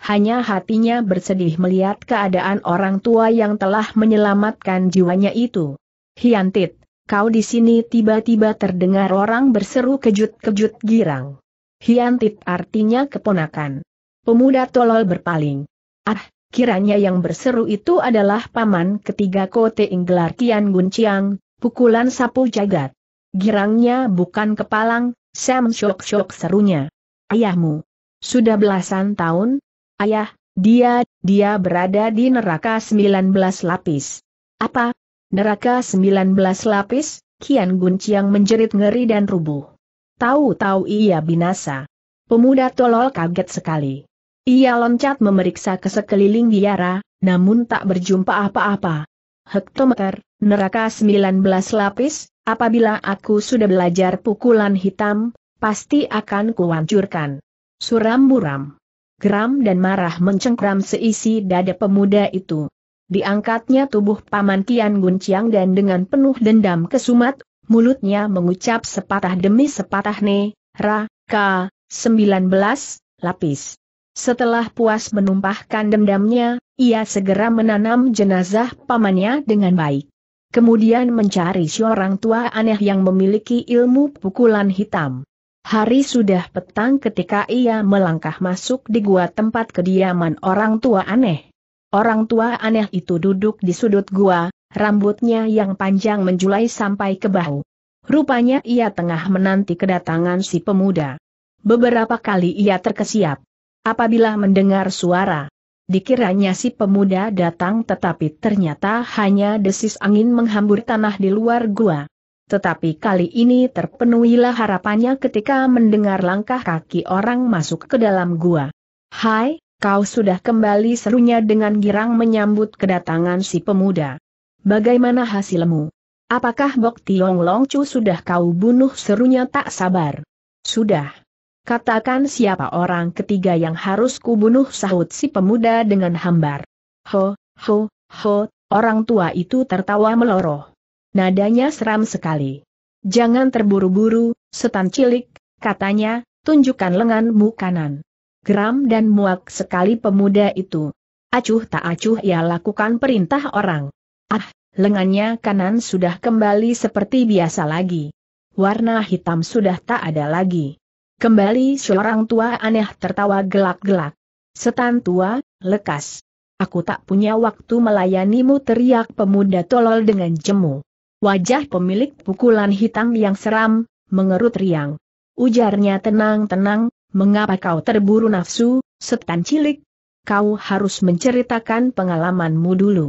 Hanya hatinya bersedih melihat keadaan orang tua yang telah menyelamatkan jiwanya itu. Hiantit kau di sini tiba-tiba terdengar orang berseru kejut-kejut girang. Hiantit artinya keponakan. Pemuda tolol berpaling. Ah, kiranya yang berseru itu adalah paman ketiga kote inggelar Kian Gunciang, pukulan sapu jagat. Girangnya bukan kepalang, Sam syok-syok serunya. Ayahmu. Sudah belasan tahun? Ayah, dia, dia berada di neraka 19 lapis. Apa, Neraka 19 lapis, Kian Gun menjerit ngeri dan rubuh. Tahu-tahu ia binasa. Pemuda tolol kaget sekali. Ia loncat memeriksa ke sekeliling biara, namun tak berjumpa apa-apa. Hektometer, neraka 19 lapis, apabila aku sudah belajar pukulan hitam, pasti akan kuhancurkan. Suram buram. Geram dan marah mencengkram seisi dada pemuda itu diangkatnya tubuh Paman Tian Gunciang dan dengan penuh dendam kesumat, mulutnya mengucap sepatah demi sepatah ne, ra, ka, belas, lapis. Setelah puas menumpahkan dendamnya, ia segera menanam jenazah pamannya dengan baik. Kemudian mencari seorang tua aneh yang memiliki ilmu pukulan hitam. Hari sudah petang ketika ia melangkah masuk di gua tempat kediaman orang tua aneh. Orang tua aneh itu duduk di sudut gua, rambutnya yang panjang menjulai sampai ke bahu. Rupanya ia tengah menanti kedatangan si pemuda. Beberapa kali ia terkesiap. Apabila mendengar suara, dikiranya si pemuda datang tetapi ternyata hanya desis angin menghambur tanah di luar gua. Tetapi kali ini terpenuhilah harapannya ketika mendengar langkah kaki orang masuk ke dalam gua. Hai, Kau sudah kembali serunya dengan girang menyambut kedatangan si pemuda. Bagaimana hasilmu? Apakah Bok Tiong Long Chu sudah kau bunuh serunya tak sabar? Sudah. Katakan siapa orang ketiga yang harus kubunuh sahut si pemuda dengan hambar. Ho, ho, ho, orang tua itu tertawa meloroh. Nadanya seram sekali. Jangan terburu-buru, setan cilik, katanya, tunjukkan lenganmu kanan geram dan muak sekali pemuda itu. Acuh tak acuh ia lakukan perintah orang. Ah, lengannya kanan sudah kembali seperti biasa lagi. Warna hitam sudah tak ada lagi. Kembali seorang tua aneh tertawa gelak-gelak. Setan tua, lekas. Aku tak punya waktu melayanimu teriak pemuda tolol dengan jemu. Wajah pemilik pukulan hitam yang seram, mengerut riang. Ujarnya tenang-tenang, mengapa kau terburu nafsu, setan cilik? Kau harus menceritakan pengalamanmu dulu.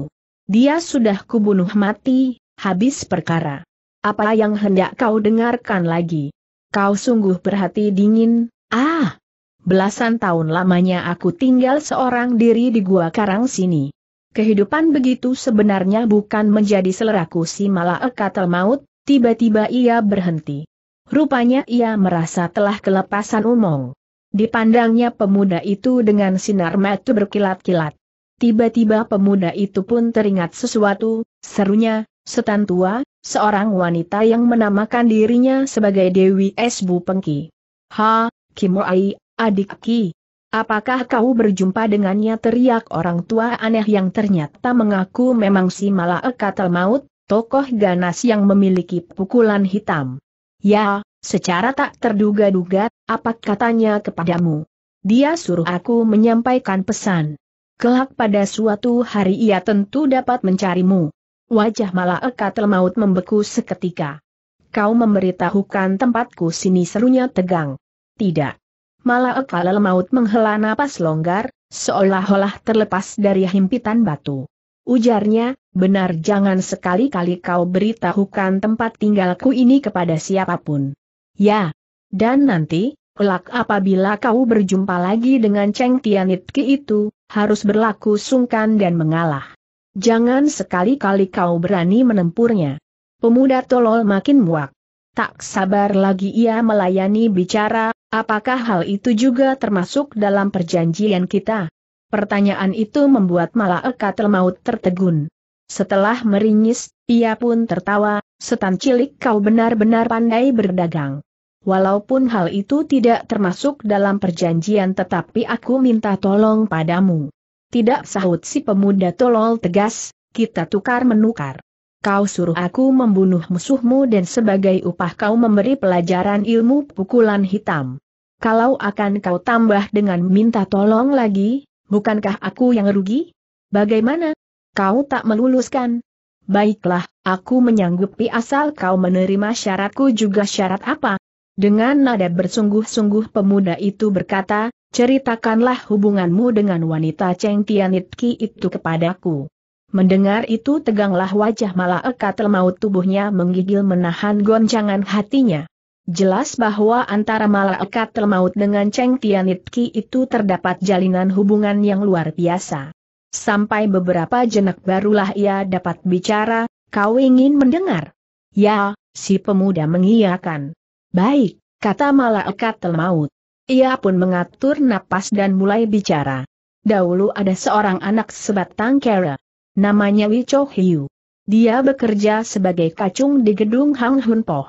Dia sudah kubunuh mati, habis perkara. Apa yang hendak kau dengarkan lagi? Kau sungguh berhati dingin, ah! Belasan tahun lamanya aku tinggal seorang diri di gua karang sini. Kehidupan begitu sebenarnya bukan menjadi seleraku si malah maut, tiba-tiba ia berhenti. Rupanya ia merasa telah kelepasan umong. Dipandangnya pemuda itu dengan sinar mata berkilat-kilat. Tiba-tiba pemuda itu pun teringat sesuatu, serunya, setan tua, seorang wanita yang menamakan dirinya sebagai Dewi Esbu Pengki. Ha, Kimoai, adik Ki. Apakah kau berjumpa dengannya teriak orang tua aneh yang ternyata mengaku memang si Malaekatel maut, tokoh ganas yang memiliki pukulan hitam. Ya, secara tak terduga-duga, apa katanya kepadamu? Dia suruh aku menyampaikan pesan. Kelak pada suatu hari ia tentu dapat mencarimu. Wajah Malaikatul Maut membeku seketika. Kau memberitahukan tempatku sini serunya tegang. Tidak. Malaikatul Maut menghela napas longgar, seolah-olah terlepas dari himpitan batu. Ujarnya, benar jangan sekali-kali kau beritahukan tempat tinggalku ini kepada siapapun. Ya. Dan nanti, kelak apabila kau berjumpa lagi dengan Cheng Tianitki itu, harus berlaku sungkan dan mengalah. Jangan sekali-kali kau berani menempurnya. Pemuda tolol makin muak. Tak sabar lagi ia melayani bicara, apakah hal itu juga termasuk dalam perjanjian kita? Pertanyaan itu membuat malah malaikat maut tertegun. Setelah meringis, ia pun tertawa, setan cilik kau benar-benar pandai berdagang. Walaupun hal itu tidak termasuk dalam perjanjian tetapi aku minta tolong padamu. Tidak sahut si pemuda tolol tegas, kita tukar menukar. Kau suruh aku membunuh musuhmu dan sebagai upah kau memberi pelajaran ilmu pukulan hitam. Kalau akan kau tambah dengan minta tolong lagi, Bukankah aku yang rugi? Bagaimana? Kau tak meluluskan? Baiklah, aku menyanggupi asal kau menerima syaratku juga syarat apa? Dengan nada bersungguh-sungguh pemuda itu berkata, ceritakanlah hubunganmu dengan wanita Cheng Tianitki itu kepadaku. Mendengar itu teganglah wajah Malaeka lemaut tubuhnya menggigil menahan goncangan hatinya. Jelas bahwa antara malaikat maut dengan Cheng Tianitki itu terdapat jalinan hubungan yang luar biasa. Sampai beberapa jenak barulah ia dapat bicara, kau ingin mendengar? Ya, si pemuda mengiyakan. Baik, kata malaikat maut. Ia pun mengatur napas dan mulai bicara. Dahulu ada seorang anak sebatang kera. Namanya Wicho Hiu. Dia bekerja sebagai kacung di gedung Hang Hun Poh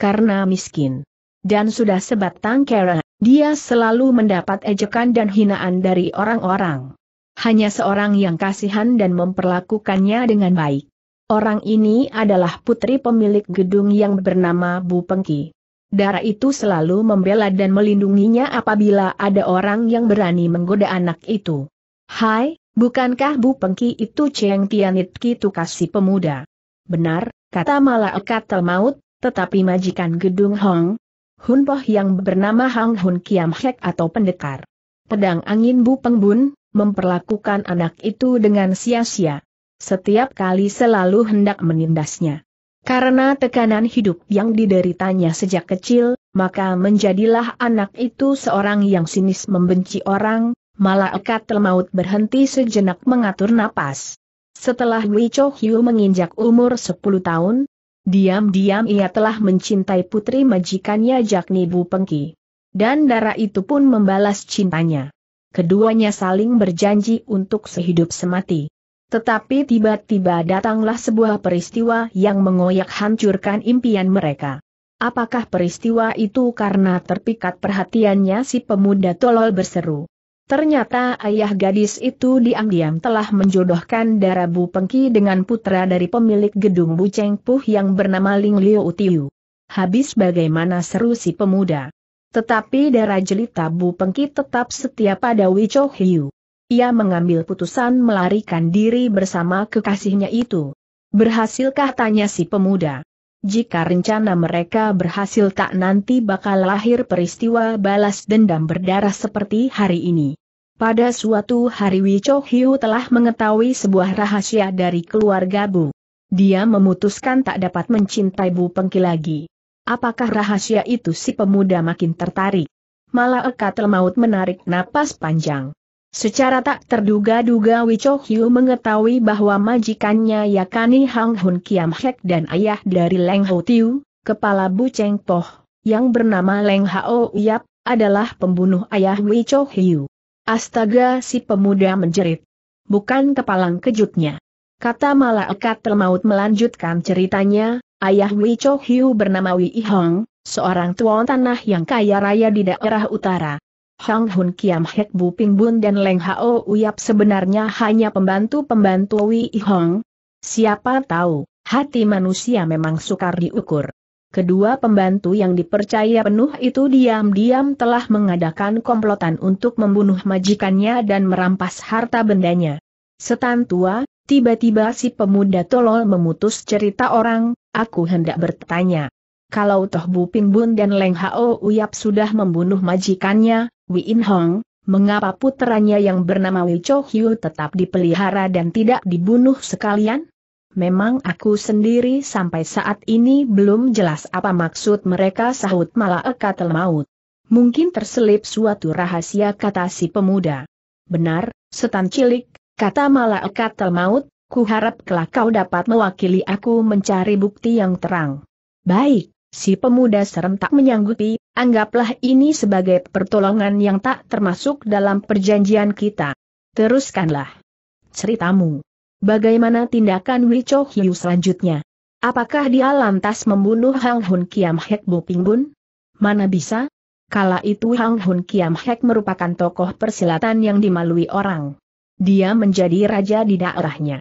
karena miskin. Dan sudah sebatang kara, dia selalu mendapat ejekan dan hinaan dari orang-orang. Hanya seorang yang kasihan dan memperlakukannya dengan baik. Orang ini adalah putri pemilik gedung yang bernama Bu Pengki. Dara itu selalu membela dan melindunginya apabila ada orang yang berani menggoda anak itu. Hai, bukankah Bu Pengki itu Cheng Tianit Kitu kasih pemuda? Benar, kata Malaikat Maut, tetapi majikan gedung Hong, Hun Poh yang bernama Hang Hun Kiam Hek atau pendekar. Pedang angin Bu Peng Bun, memperlakukan anak itu dengan sia-sia. Setiap kali selalu hendak menindasnya. Karena tekanan hidup yang dideritanya sejak kecil, maka menjadilah anak itu seorang yang sinis membenci orang, malah Ekat maut berhenti sejenak mengatur napas. Setelah Wei Chou Hiu menginjak umur 10 tahun, Diam-diam ia telah mencintai putri majikannya Jakni Bu Pengki. Dan darah itu pun membalas cintanya. Keduanya saling berjanji untuk sehidup semati. Tetapi tiba-tiba datanglah sebuah peristiwa yang mengoyak hancurkan impian mereka. Apakah peristiwa itu karena terpikat perhatiannya si pemuda tolol berseru? Ternyata ayah gadis itu diam-diam telah menjodohkan darah Bu Pengki dengan putra dari pemilik gedung Bu Cheng yang bernama Ling Liu Utiu. Habis bagaimana seru si pemuda. Tetapi darah jelita Bu Pengki tetap setia pada Wicho Hiu. Ia mengambil putusan melarikan diri bersama kekasihnya itu. Berhasilkah tanya si pemuda? Jika rencana mereka berhasil tak nanti bakal lahir peristiwa balas dendam berdarah seperti hari ini. Pada suatu hari Wicho Hiu telah mengetahui sebuah rahasia dari keluarga Bu. Dia memutuskan tak dapat mencintai Bu Pengki lagi. Apakah rahasia itu si pemuda makin tertarik? Malah Ekatel Maut menarik napas panjang. Secara tak terduga-duga Wicho Hiu mengetahui bahwa majikannya yakni Hang Hun Kiam Hek dan ayah dari Leng Ho Tiu, kepala Bu Cheng Poh, yang bernama Leng Hao Yap, adalah pembunuh ayah Wicho Hiu. Astaga si pemuda menjerit. Bukan kepalang kejutnya. Kata malaikat termaut melanjutkan ceritanya, ayah Wei Cho Hiu bernama Wei Hong, seorang tuan tanah yang kaya raya di daerah utara. Hong Hun Kiam Hek Bu Ping Bun dan Leng Hao Uyap sebenarnya hanya pembantu-pembantu Wei Hong. Siapa tahu, hati manusia memang sukar diukur. Kedua pembantu yang dipercaya penuh itu diam-diam telah mengadakan komplotan untuk membunuh majikannya dan merampas harta bendanya. Setan tua, tiba-tiba si pemuda tolol memutus cerita orang, aku hendak bertanya. Kalau Toh Bu Ping Bun dan Leng Hao Uyap sudah membunuh majikannya, In Hong, mengapa putranya yang bernama Wei Cho Hiu tetap dipelihara dan tidak dibunuh sekalian? Memang aku sendiri sampai saat ini belum jelas apa maksud mereka sahut ekatel maut. Mungkin terselip suatu rahasia kata si pemuda. Benar, setan cilik, kata malah ekatel maut, ku harap kelak kau dapat mewakili aku mencari bukti yang terang. Baik, si pemuda serentak menyanggupi, anggaplah ini sebagai pertolongan yang tak termasuk dalam perjanjian kita. Teruskanlah ceritamu. Bagaimana tindakan Cho Hiu selanjutnya? Apakah dia lantas membunuh Hang Hun Kiam Hek Bo Bun? Mana bisa? Kala itu Hang Hun Kiam Hek merupakan tokoh persilatan yang dimalui orang. Dia menjadi raja di daerahnya.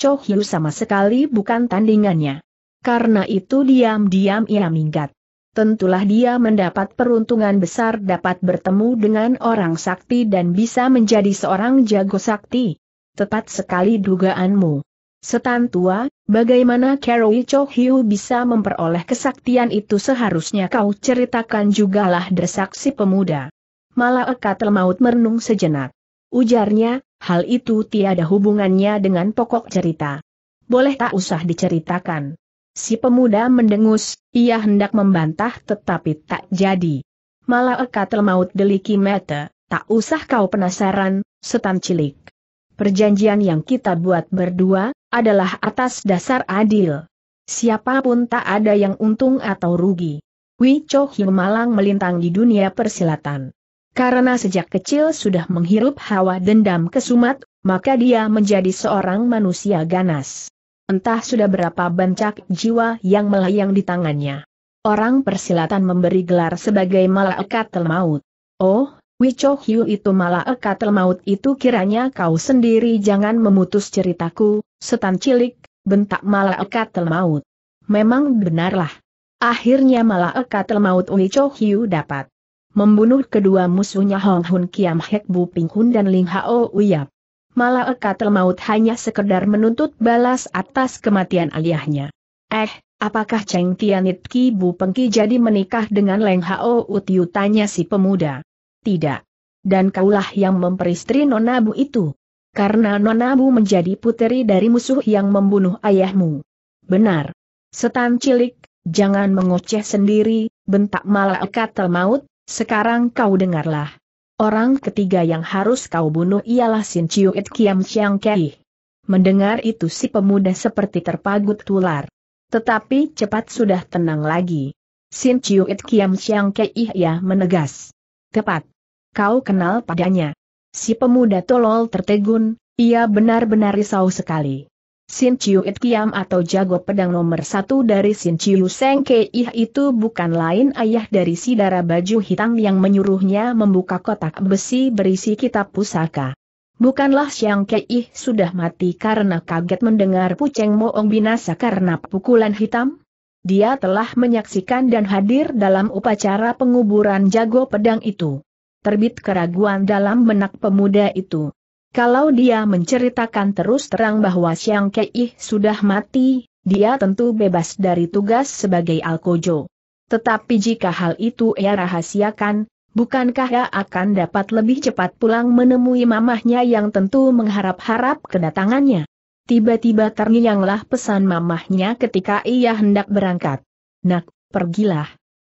Cho Hiu sama sekali bukan tandingannya. Karena itu diam-diam ia minggat. Tentulah dia mendapat peruntungan besar dapat bertemu dengan orang sakti dan bisa menjadi seorang jago sakti tepat sekali dugaanmu. Setan tua, bagaimana Carol Cho Hiu bisa memperoleh kesaktian itu seharusnya kau ceritakan jugalah desak si pemuda. Malah Ekatel Maut merenung sejenak. Ujarnya, hal itu tiada hubungannya dengan pokok cerita. Boleh tak usah diceritakan. Si pemuda mendengus, ia hendak membantah tetapi tak jadi. Malah Ekatel Maut deliki mata, tak usah kau penasaran, setan cilik. Perjanjian yang kita buat berdua, adalah atas dasar adil. Siapapun tak ada yang untung atau rugi. Wi Cho Hyo malang melintang di dunia persilatan. Karena sejak kecil sudah menghirup hawa dendam kesumat, maka dia menjadi seorang manusia ganas. Entah sudah berapa bancak jiwa yang melayang di tangannya. Orang persilatan memberi gelar sebagai malaikat telmaut. Oh, Wicho Hiu itu malah ekatel maut itu kiranya kau sendiri jangan memutus ceritaku, setan cilik, bentak malah ekatel maut. Memang benarlah. Akhirnya malah ekatel maut Wicho Hiu dapat membunuh kedua musuhnya Hong Hun Kiam Hek Bu Ping Hun dan Ling Hao Uyap. Malah ekatel maut hanya sekedar menuntut balas atas kematian aliahnya. Eh, apakah Cheng Tianit Ki Bu Pengki jadi menikah dengan Leng Hao Utiu tanya si pemuda. Tidak. Dan kaulah yang memperistri Nonabu itu. Karena Nonabu menjadi puteri dari musuh yang membunuh ayahmu. Benar. Setan cilik, jangan mengoceh sendiri, bentak malaikat maut, sekarang kau dengarlah. Orang ketiga yang harus kau bunuh ialah Sin It Kiam Chiang Kei. Mendengar itu si pemuda seperti terpagut tular. Tetapi cepat sudah tenang lagi. Sin It Kiam Chiang Kei ia menegas. Tepat kau kenal padanya. Si pemuda tolol tertegun, ia benar-benar risau sekali. Sin Chiu It Kiam atau jago pedang nomor satu dari Sin Chiu Seng Kei itu bukan lain ayah dari si darah baju hitam yang menyuruhnya membuka kotak besi berisi kitab pusaka. Bukanlah Siang Kei sudah mati karena kaget mendengar Puceng Moong binasa karena pukulan hitam? Dia telah menyaksikan dan hadir dalam upacara penguburan jago pedang itu terbit keraguan dalam benak pemuda itu. Kalau dia menceritakan terus terang bahwa Siang Kei sudah mati, dia tentu bebas dari tugas sebagai Alkojo. Tetapi jika hal itu ia rahasiakan, bukankah ia akan dapat lebih cepat pulang menemui mamahnya yang tentu mengharap-harap kedatangannya? Tiba-tiba terngianglah pesan mamahnya ketika ia hendak berangkat. Nak, pergilah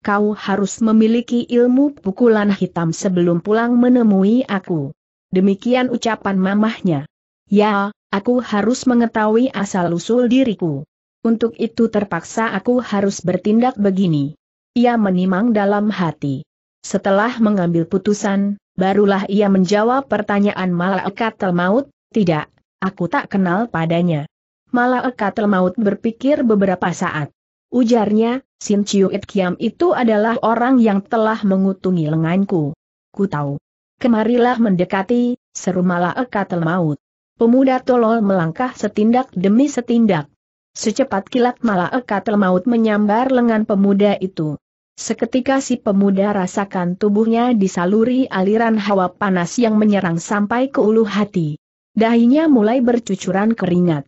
kau harus memiliki ilmu pukulan hitam sebelum pulang menemui aku. Demikian ucapan mamahnya. Ya, aku harus mengetahui asal-usul diriku. Untuk itu terpaksa aku harus bertindak begini. Ia menimang dalam hati. Setelah mengambil putusan, barulah ia menjawab pertanyaan malaikat telmaut, tidak, aku tak kenal padanya. Malaikat telmaut berpikir beberapa saat. Ujarnya, Sin Chiu It Kiam itu adalah orang yang telah mengutungi lenganku. Ku tahu. Kemarilah mendekati, seru malah malaikatel maut. Pemuda tolol melangkah setindak demi setindak. Secepat kilat malah malaikatel maut menyambar lengan pemuda itu. Seketika si pemuda rasakan tubuhnya disaluri aliran hawa panas yang menyerang sampai ke ulu hati. Dahinya mulai bercucuran keringat.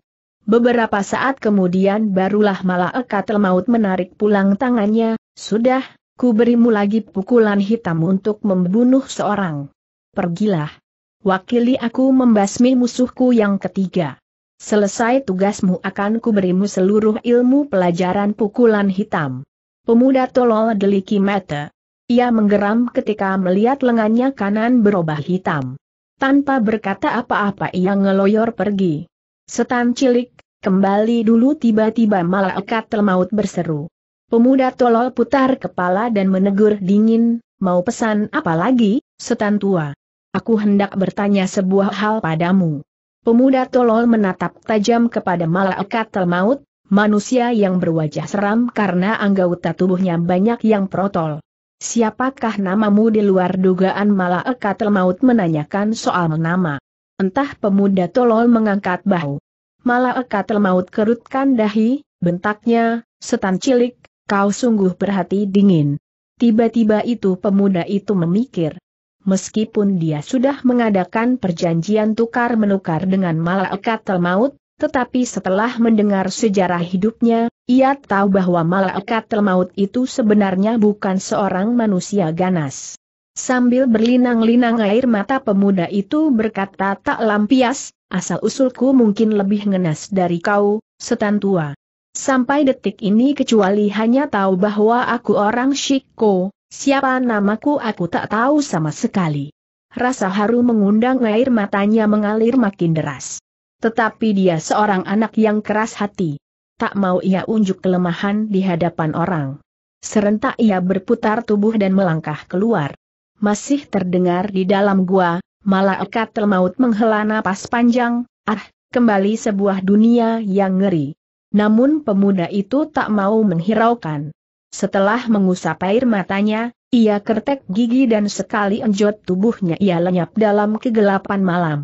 Beberapa saat kemudian barulah Ekatel Maut menarik pulang tangannya, sudah, ku berimu lagi pukulan hitam untuk membunuh seorang. Pergilah. Wakili aku membasmi musuhku yang ketiga. Selesai tugasmu akan kuberimu seluruh ilmu pelajaran pukulan hitam. Pemuda tolol deliki mata. Ia menggeram ketika melihat lengannya kanan berubah hitam. Tanpa berkata apa-apa ia ngeloyor pergi. Setan cilik, kembali dulu tiba-tiba malaikat Telmaut berseru. Pemuda tolol putar kepala dan menegur dingin, mau pesan apa lagi, setan tua? Aku hendak bertanya sebuah hal padamu. Pemuda tolol menatap tajam kepada malaikat Telmaut, manusia yang berwajah seram karena anggota tubuhnya banyak yang protol. Siapakah namamu di luar dugaan malaikat Telmaut menanyakan soal nama? Entah pemuda tolol mengangkat bahu. Malah ekatel maut kerutkan dahi, bentaknya, setan cilik, kau sungguh berhati dingin. Tiba-tiba itu pemuda itu memikir. Meskipun dia sudah mengadakan perjanjian tukar-menukar dengan malaikat maut, tetapi setelah mendengar sejarah hidupnya, ia tahu bahwa malaikat telmaut itu sebenarnya bukan seorang manusia ganas. Sambil berlinang-linang air mata pemuda itu berkata tak lampias, asal-usulku mungkin lebih ngenas dari kau, setan tua. Sampai detik ini kecuali hanya tahu bahwa aku orang Shiko, siapa namaku aku tak tahu sama sekali. Rasa haru mengundang air matanya mengalir makin deras. Tetapi dia seorang anak yang keras hati. Tak mau ia unjuk kelemahan di hadapan orang. Serentak ia berputar tubuh dan melangkah keluar masih terdengar di dalam gua, malah ekat maut menghela napas panjang, ah, kembali sebuah dunia yang ngeri. Namun pemuda itu tak mau menghiraukan. Setelah mengusap air matanya, ia kertek gigi dan sekali enjot tubuhnya ia lenyap dalam kegelapan malam.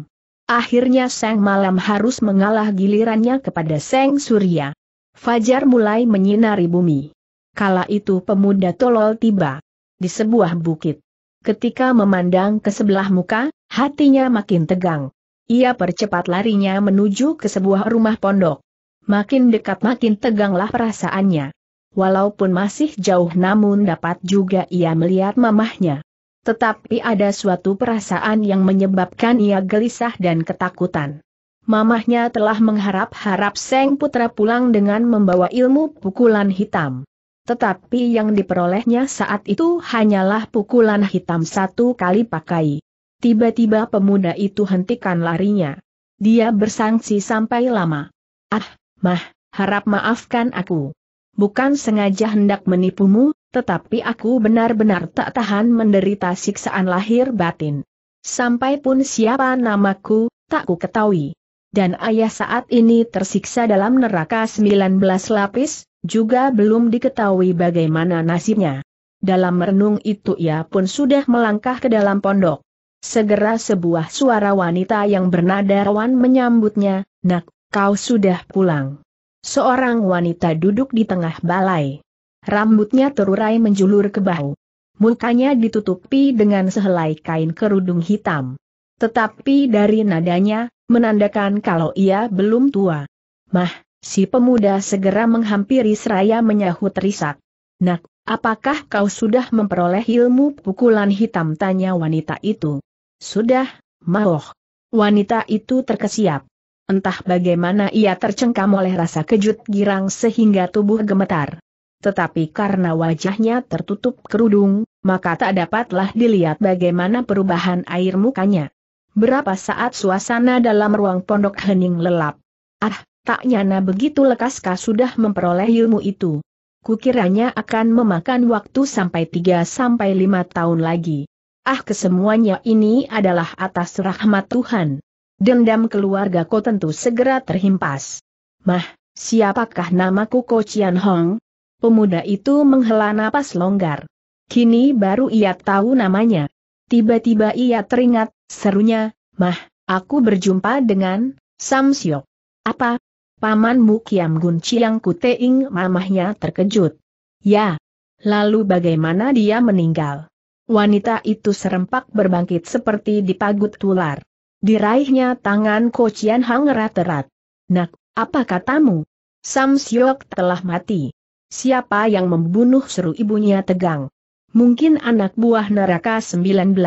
Akhirnya Sang Malam harus mengalah gilirannya kepada Seng Surya. Fajar mulai menyinari bumi. Kala itu pemuda tolol tiba di sebuah bukit. Ketika memandang ke sebelah muka, hatinya makin tegang. Ia percepat larinya menuju ke sebuah rumah pondok. Makin dekat makin teganglah perasaannya. Walaupun masih jauh namun dapat juga ia melihat mamahnya. Tetapi ada suatu perasaan yang menyebabkan ia gelisah dan ketakutan. Mamahnya telah mengharap-harap Seng Putra pulang dengan membawa ilmu pukulan hitam tetapi yang diperolehnya saat itu hanyalah pukulan hitam satu kali pakai. Tiba-tiba pemuda itu hentikan larinya. Dia bersangsi sampai lama. Ah, mah, harap maafkan aku. Bukan sengaja hendak menipumu, tetapi aku benar-benar tak tahan menderita siksaan lahir batin. Sampai pun siapa namaku, tak ku ketahui. Dan ayah saat ini tersiksa dalam neraka 19 lapis, juga belum diketahui bagaimana nasibnya. Dalam merenung itu ia pun sudah melangkah ke dalam pondok. Segera sebuah suara wanita yang bernada rawan menyambutnya, Nak, kau sudah pulang. Seorang wanita duduk di tengah balai. Rambutnya terurai menjulur ke bahu. Mukanya ditutupi dengan sehelai kain kerudung hitam. Tetapi dari nadanya, menandakan kalau ia belum tua. Mah, Si pemuda segera menghampiri seraya menyahut risak. Nak, apakah kau sudah memperoleh ilmu pukulan hitam tanya wanita itu? Sudah, Maoh. Wanita itu terkesiap. Entah bagaimana ia tercengkam oleh rasa kejut girang sehingga tubuh gemetar. Tetapi karena wajahnya tertutup kerudung, maka tak dapatlah dilihat bagaimana perubahan air mukanya. Berapa saat suasana dalam ruang pondok hening lelap. Ah, Tak nyana begitu lekaskah sudah memperoleh ilmu itu. Kukiranya akan memakan waktu sampai 3 sampai 5 tahun lagi. Ah kesemuanya ini adalah atas rahmat Tuhan. Dendam keluarga kau tentu segera terhimpas. Mah, siapakah namaku Ko Chian Hong? Pemuda itu menghela napas longgar. Kini baru ia tahu namanya. Tiba-tiba ia teringat, serunya, Mah, aku berjumpa dengan Sam Siok. Apa, Pamanmu Kiam Gun Chiang Kuteing mamahnya terkejut. Ya. Lalu bagaimana dia meninggal? Wanita itu serempak berbangkit seperti dipagut tular. Diraihnya tangan Kocian Hang erat-erat. Nak, apa katamu? Sam Siok telah mati. Siapa yang membunuh seru ibunya tegang. Mungkin anak buah neraka 19.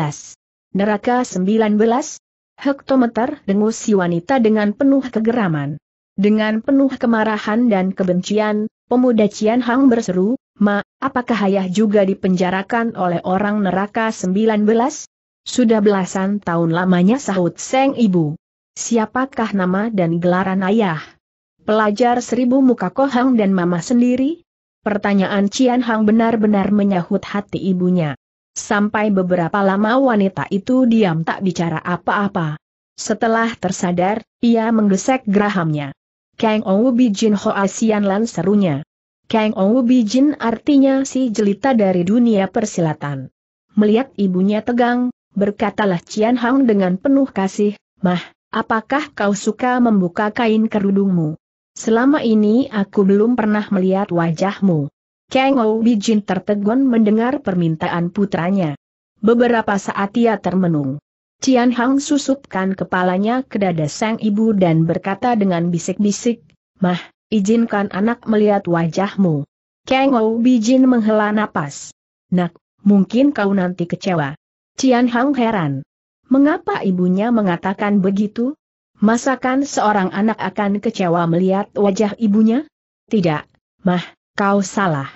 Neraka 19? Hektometer dengus si wanita dengan penuh kegeraman. Dengan penuh kemarahan dan kebencian, pemuda Cian Hang berseru, Ma, apakah ayah juga dipenjarakan oleh orang neraka 19? Sudah belasan tahun lamanya sahut Seng Ibu. Siapakah nama dan gelaran ayah? Pelajar seribu muka kohang dan mama sendiri? Pertanyaan Cian Hang benar-benar menyahut hati ibunya. Sampai beberapa lama wanita itu diam tak bicara apa-apa. Setelah tersadar, ia menggesek gerahamnya. Kang Ou Bijin Asian lan serunya. Kang Ou Jin artinya si jelita dari dunia persilatan. Melihat ibunya tegang, berkatalah Cian Hang dengan penuh kasih, Mah, apakah kau suka membuka kain kerudungmu? Selama ini aku belum pernah melihat wajahmu. Kang Ou Jin tertegun mendengar permintaan putranya. Beberapa saat ia termenung. Cian Hang susupkan kepalanya ke dada sang ibu dan berkata dengan bisik-bisik, Mah, izinkan anak melihat wajahmu. Kang Ou Bijin menghela napas. Nak, mungkin kau nanti kecewa. Cian Hang heran. Mengapa ibunya mengatakan begitu? Masakan seorang anak akan kecewa melihat wajah ibunya? Tidak, Mah, kau salah.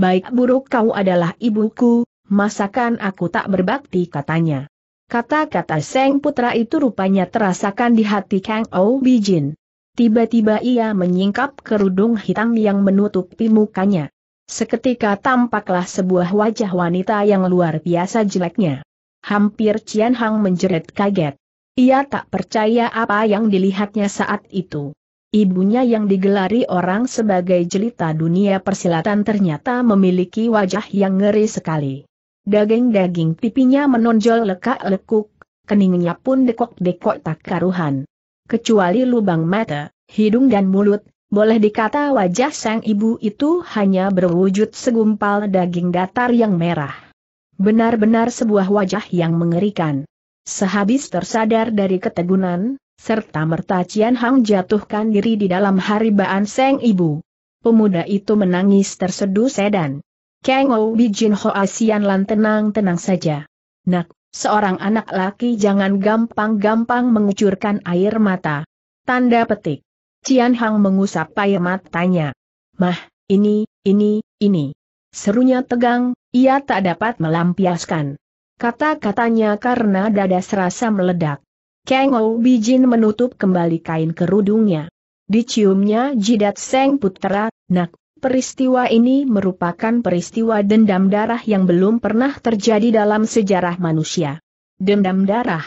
Baik buruk kau adalah ibuku, masakan aku tak berbakti katanya. Kata-kata Seng Putra itu rupanya terasakan di hati Kang Ou Bijin. Tiba-tiba ia menyingkap kerudung hitam yang menutupi mukanya. Seketika tampaklah sebuah wajah wanita yang luar biasa jeleknya. Hampir Cian Hang menjerit kaget. Ia tak percaya apa yang dilihatnya saat itu. Ibunya yang digelari orang sebagai jelita dunia persilatan ternyata memiliki wajah yang ngeri sekali. Daging-daging pipinya menonjol lekak-lekuk, keningnya pun dekok-dekok tak karuhan. Kecuali lubang mata, hidung dan mulut, boleh dikata wajah sang ibu itu hanya berwujud segumpal daging datar yang merah. Benar-benar sebuah wajah yang mengerikan. Sehabis tersadar dari ketegunan, serta merta Cian Hang jatuhkan diri di dalam haribaan sang ibu. Pemuda itu menangis tersedu sedan. Kang Obi Jin Hoa Sian Lan tenang-tenang saja. Nak, seorang anak laki jangan gampang-gampang mengucurkan air mata. Tanda petik. Cian Hang mengusap air matanya. Mah, ini, ini, ini. Serunya tegang, ia tak dapat melampiaskan. Kata-katanya karena dada serasa meledak. Kang Obi Jin menutup kembali kain kerudungnya. Diciumnya jidat Seng Putra, nak, Peristiwa ini merupakan peristiwa dendam darah yang belum pernah terjadi dalam sejarah manusia. Dendam darah.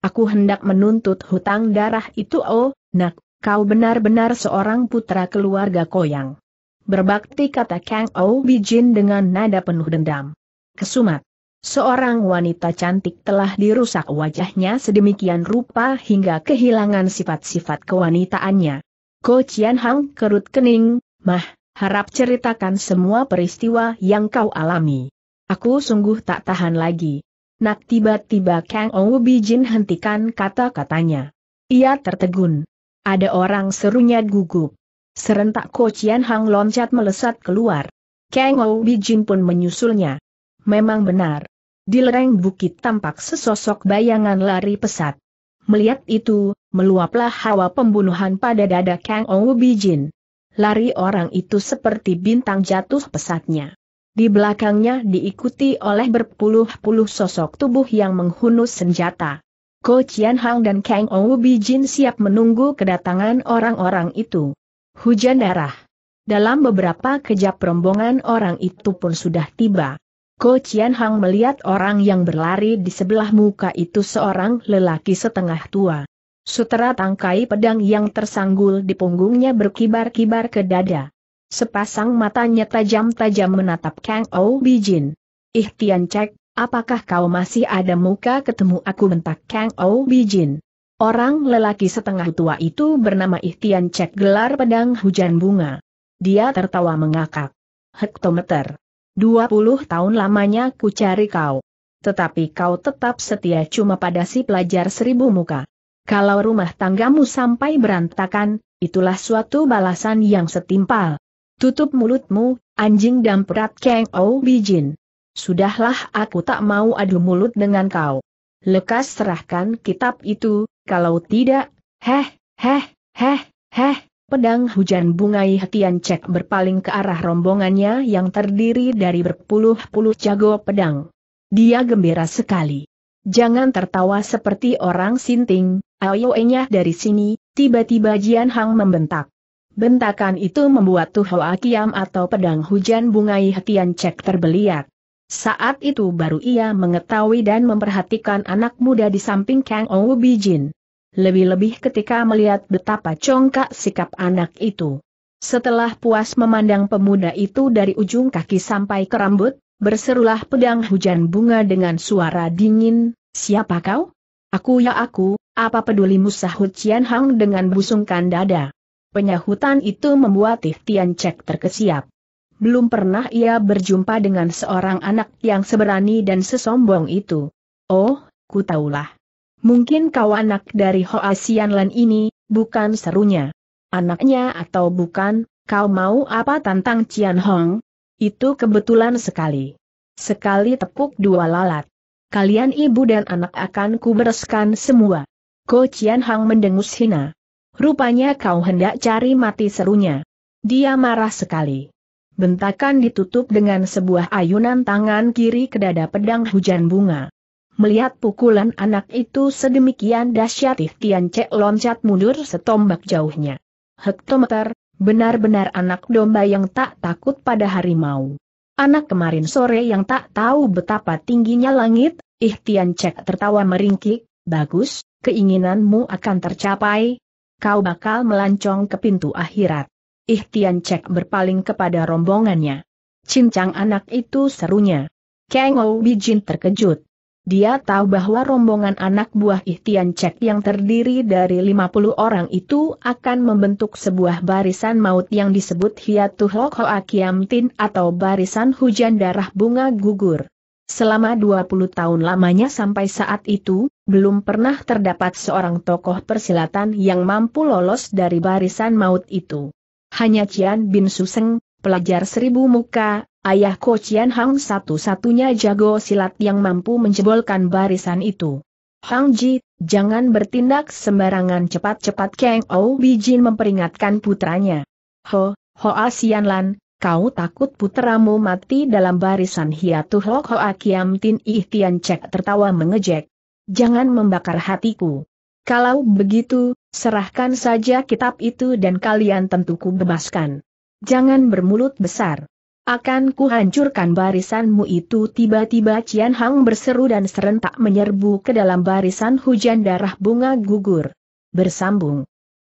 Aku hendak menuntut hutang darah itu oh, nak, kau benar-benar seorang putra keluarga Koyang. Berbakti kata Kang Ou Bijin dengan nada penuh dendam. Kesumat. Seorang wanita cantik telah dirusak wajahnya sedemikian rupa hingga kehilangan sifat-sifat kewanitaannya. Ko Chian Hang kerut kening, mah, harap ceritakan semua peristiwa yang kau alami. Aku sungguh tak tahan lagi. Nak tiba-tiba Kang Ou Bijin hentikan kata-katanya. Ia tertegun. Ada orang serunya gugup. Serentak Ko Chien Hang loncat melesat keluar. Kang Ou Bijin pun menyusulnya. Memang benar. Di lereng bukit tampak sesosok bayangan lari pesat. Melihat itu, meluaplah hawa pembunuhan pada dada Kang Ou Bijin lari orang itu seperti bintang jatuh pesatnya. Di belakangnya diikuti oleh berpuluh-puluh sosok tubuh yang menghunus senjata. Ko Chian Hang dan Kang Ou Bijin siap menunggu kedatangan orang-orang itu. Hujan darah. Dalam beberapa kejap rombongan orang itu pun sudah tiba. Ko Chian Hang melihat orang yang berlari di sebelah muka itu seorang lelaki setengah tua. Sutera tangkai pedang yang tersanggul di punggungnya berkibar-kibar ke dada. Sepasang matanya tajam-tajam menatap Kang Ou Bijin. Ih Tian Cek, apakah kau masih ada muka ketemu aku bentak Kang Ou Bijin? Orang lelaki setengah tua itu bernama Ihtian Cek gelar pedang hujan bunga. Dia tertawa mengakak. Hektometer. puluh tahun lamanya ku cari kau. Tetapi kau tetap setia cuma pada si pelajar seribu muka. Kalau rumah tanggamu sampai berantakan, itulah suatu balasan yang setimpal. Tutup mulutmu, anjing damperat Kang Ou Bijin. Sudahlah aku tak mau adu mulut dengan kau. Lekas serahkan kitab itu, kalau tidak, heh, heh, heh, heh, pedang hujan bungai Hetian Cek berpaling ke arah rombongannya yang terdiri dari berpuluh-puluh jago pedang. Dia gembira sekali. Jangan tertawa seperti orang sinting, Ayo enyah dari sini, tiba-tiba Jian Hang membentak. Bentakan itu membuat Tuhoa akiam atau pedang hujan bungai hatian cek terbeliak. Saat itu baru ia mengetahui dan memperhatikan anak muda di samping Kang Ou Bijin. Lebih-lebih ketika melihat betapa congkak sikap anak itu. Setelah puas memandang pemuda itu dari ujung kaki sampai ke rambut, berserulah pedang hujan bunga dengan suara dingin, siapa kau? Aku ya aku, apa pedulimu sahut Cian Hang dengan busungkan dada. Penyahutan itu membuat Tian Cek terkesiap. Belum pernah ia berjumpa dengan seorang anak yang seberani dan sesombong itu. Oh, ku tahulah. Mungkin kau anak dari Hoa Lan ini, bukan serunya. Anaknya atau bukan, kau mau apa tantang Cian Hong? Itu kebetulan sekali. Sekali tepuk dua lalat. Kalian ibu dan anak akan kubereskan semua. Ko Chian Hang mendengus hina. Rupanya kau hendak cari mati serunya. Dia marah sekali. Bentakan ditutup dengan sebuah ayunan tangan kiri ke dada pedang hujan bunga. Melihat pukulan anak itu sedemikian dahsyat Tian Cek loncat mundur setombak jauhnya. Hektometer, Benar-benar anak domba yang tak takut pada harimau. Anak kemarin sore yang tak tahu betapa tingginya langit, Ihtian Cek tertawa meringkik, bagus, keinginanmu akan tercapai. Kau bakal melancong ke pintu akhirat. Ihtian Cek berpaling kepada rombongannya. Cincang anak itu serunya. Kengou Bijin terkejut. Dia tahu bahwa rombongan anak buah Ihtian Cek yang terdiri dari 50 orang itu akan membentuk sebuah barisan maut yang disebut Hiatuh Lok Hoa atau barisan hujan darah bunga gugur. Selama 20 tahun lamanya sampai saat itu, belum pernah terdapat seorang tokoh persilatan yang mampu lolos dari barisan maut itu. Hanya Cian Bin Suseng, pelajar seribu muka, Ayah Ko Chian Hang satu-satunya jago silat yang mampu menjebolkan barisan itu. Hang Ji, jangan bertindak sembarangan cepat-cepat Kang Ou Bijin memperingatkan putranya. Ho, Ho Asian Lan, kau takut putramu mati dalam barisan hiatu? Ho, Ho Kiam Tin Ih Tian Cek tertawa mengejek. Jangan membakar hatiku. Kalau begitu, serahkan saja kitab itu dan kalian tentu ku bebaskan. Jangan bermulut besar. Akan kuhancurkan barisanmu itu tiba-tiba Cian Hang berseru dan serentak menyerbu ke dalam barisan hujan darah bunga gugur. Bersambung